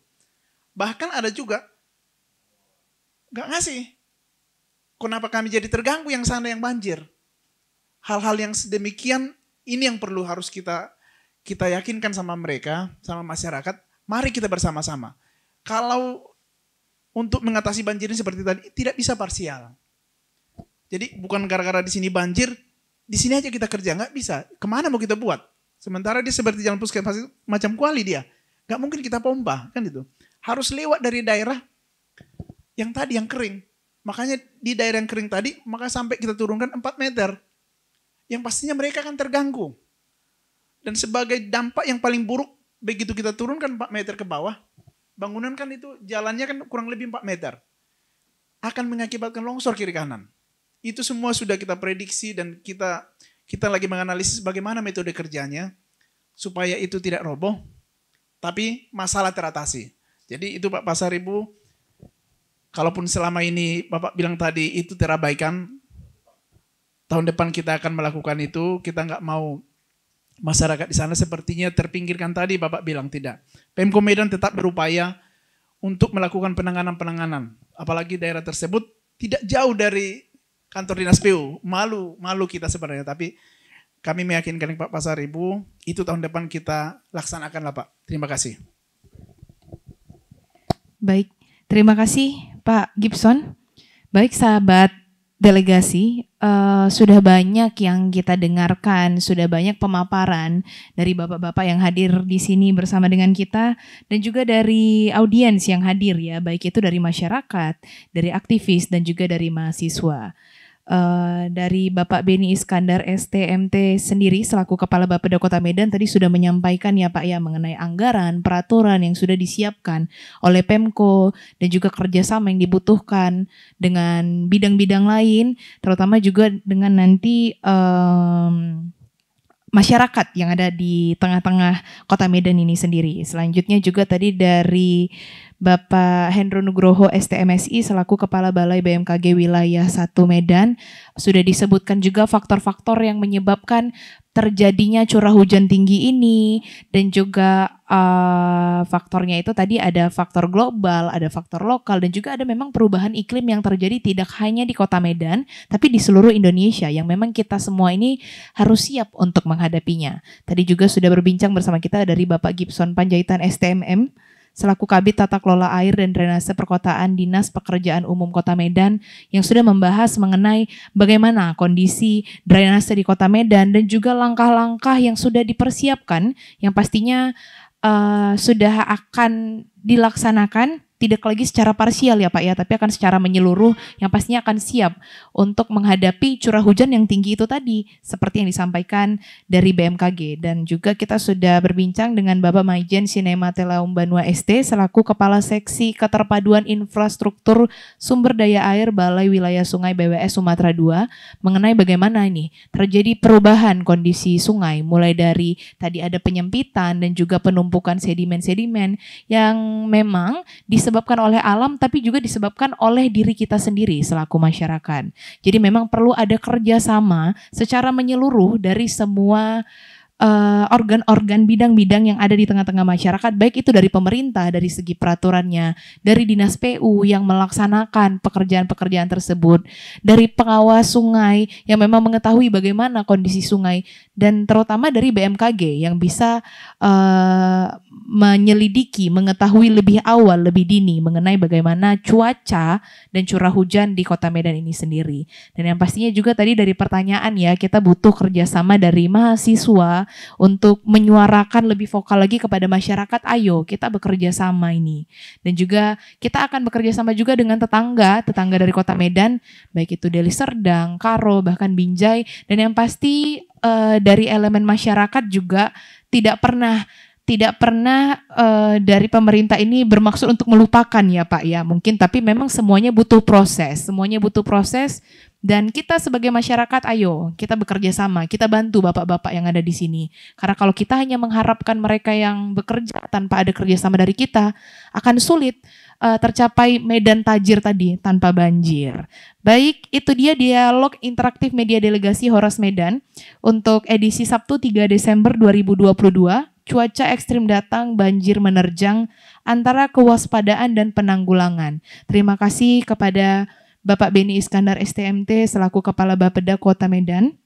Bahkan ada juga nggak ngasih. Kenapa kami jadi terganggu yang sana yang banjir? Hal-hal yang sedemikian ini yang perlu harus kita kita yakinkan sama mereka, sama masyarakat. Mari kita bersama-sama. Kalau untuk mengatasi banjir ini seperti tadi tidak bisa parsial. Jadi bukan gara-gara di sini banjir, di sini aja kita kerja nggak bisa. Kemana mau kita buat? Sementara dia seperti jalan puskesmas itu macam kuali dia, nggak mungkin kita pompa kan itu. Harus lewat dari daerah yang tadi yang kering. Makanya di daerah yang kering tadi, maka sampai kita turunkan 4 meter. Yang pastinya mereka akan terganggu. Dan sebagai dampak yang paling buruk, begitu kita turunkan 4 meter ke bawah, bangunan kan itu jalannya kan kurang lebih 4 meter. Akan mengakibatkan longsor kiri kanan. Itu semua sudah kita prediksi dan kita kita lagi menganalisis bagaimana metode kerjanya supaya itu tidak roboh tapi masalah teratasi. Jadi itu Pak Pasaribu kalaupun selama ini Bapak bilang tadi itu terabaikan tahun depan kita akan melakukan itu, kita nggak mau masyarakat di sana sepertinya terpinggirkan tadi Bapak bilang tidak. Pemko Medan tetap berupaya untuk melakukan penanganan-penanganan. Apalagi daerah tersebut tidak jauh dari kantor dinas PU. Malu, malu kita sebenarnya. Tapi kami meyakinkan Pak Pasar Ibu, itu tahun depan kita laksanakan lah Pak. Terima kasih. Baik, terima kasih Pak Gibson. Baik sahabat delegasi uh, sudah banyak yang kita dengarkan, sudah banyak pemaparan dari bapak-bapak yang hadir di sini bersama dengan kita dan juga dari audiens yang hadir ya, baik itu dari masyarakat, dari aktivis dan juga dari mahasiswa. Eh, dari Bapak Beni Iskandar STMT sendiri selaku Kepala Bapeda Kota Medan tadi sudah menyampaikan ya Pak ya mengenai anggaran, peraturan yang sudah disiapkan oleh Pemko dan juga kerjasama yang dibutuhkan dengan bidang-bidang lain, terutama juga dengan nanti um, masyarakat yang ada di tengah-tengah kota Medan ini sendiri. Selanjutnya juga tadi dari Bapak Hendro Nugroho STMSI selaku Kepala Balai BMKG Wilayah 1 Medan sudah disebutkan juga faktor-faktor yang menyebabkan terjadinya curah hujan tinggi ini dan juga uh, faktornya itu tadi ada faktor global, ada faktor lokal dan juga ada memang perubahan iklim yang terjadi tidak hanya di Kota Medan tapi di seluruh Indonesia yang memang kita semua ini harus siap untuk menghadapinya. Tadi juga sudah berbincang bersama kita dari Bapak Gibson Panjaitan STMM selaku Kabit Tata Kelola Air dan Drainase Perkotaan Dinas Pekerjaan Umum Kota Medan yang sudah membahas mengenai bagaimana kondisi drainase di Kota Medan dan juga langkah-langkah yang sudah dipersiapkan yang pastinya uh, sudah akan dilaksanakan tidak lagi secara parsial ya Pak ya, tapi akan secara menyeluruh yang pastinya akan siap untuk menghadapi curah hujan yang tinggi itu tadi seperti yang disampaikan dari BMKG dan juga kita sudah berbincang dengan Bapak Majen Sinema Telaum Banua ST selaku Kepala Seksi Keterpaduan Infrastruktur Sumber Daya Air Balai Wilayah Sungai BWS Sumatera II mengenai bagaimana ini terjadi perubahan kondisi sungai mulai dari tadi ada penyempitan dan juga penumpukan sedimen-sedimen yang memang di disebabkan oleh alam tapi juga disebabkan oleh diri kita sendiri selaku masyarakat. Jadi memang perlu ada kerjasama secara menyeluruh dari semua Uh, organ-organ bidang-bidang yang ada di tengah-tengah masyarakat, baik itu dari pemerintah, dari segi peraturannya, dari dinas PU yang melaksanakan pekerjaan-pekerjaan tersebut, dari pengawas sungai yang memang mengetahui bagaimana kondisi sungai dan terutama dari BMKG yang bisa uh, menyelidiki, mengetahui lebih awal, lebih dini mengenai bagaimana cuaca dan curah hujan di Kota Medan ini sendiri. Dan yang pastinya juga tadi dari pertanyaan ya, kita butuh kerjasama dari mahasiswa untuk menyuarakan lebih vokal lagi kepada masyarakat. Ayo kita bekerja sama ini. Dan juga kita akan bekerja sama juga dengan tetangga, tetangga dari Kota Medan, baik itu Deli Serdang, Karo, bahkan Binjai. Dan yang pasti uh, dari elemen masyarakat juga tidak pernah tidak pernah uh, dari pemerintah ini bermaksud untuk melupakan ya Pak ya mungkin tapi memang semuanya butuh proses semuanya butuh proses dan kita sebagai masyarakat ayo kita bekerja sama kita bantu bapak-bapak yang ada di sini karena kalau kita hanya mengharapkan mereka yang bekerja tanpa ada kerjasama dari kita akan sulit uh, tercapai medan tajir tadi tanpa banjir. Baik, itu dia dialog interaktif media delegasi Horas Medan untuk edisi Sabtu 3 Desember 2022 cuaca ekstrim datang, banjir menerjang, antara kewaspadaan dan penanggulangan. Terima kasih kepada Bapak Beni Iskandar STMT selaku Kepala Bapeda Kota Medan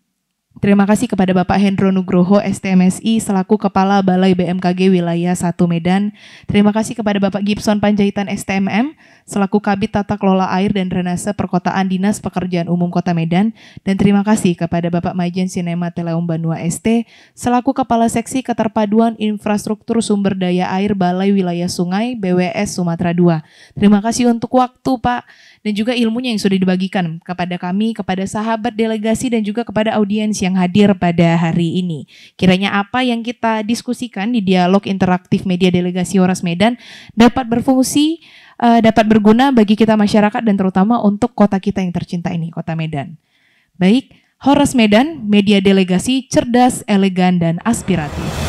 Terima kasih kepada Bapak Hendro Nugroho, STMSI, selaku Kepala Balai BMKG Wilayah 1 Medan. Terima kasih kepada Bapak Gibson Panjaitan, STMM, selaku Kabit Tata Kelola Air dan Drainase Perkotaan Dinas Pekerjaan Umum Kota Medan. Dan terima kasih kepada Bapak Majen Sinema Teleum Banua ST, selaku Kepala Seksi Keterpaduan Infrastruktur Sumber Daya Air Balai Wilayah Sungai, BWS Sumatera II. Terima kasih untuk waktu, Pak dan juga ilmunya yang sudah dibagikan kepada kami, kepada sahabat delegasi dan juga kepada audiens yang hadir pada hari ini. Kiranya apa yang kita diskusikan di dialog interaktif media delegasi Horas Medan dapat berfungsi eh, dapat berguna bagi kita masyarakat dan terutama untuk kota kita yang tercinta ini, Kota Medan. Baik, Horas Medan, media delegasi cerdas, elegan, dan aspiratif.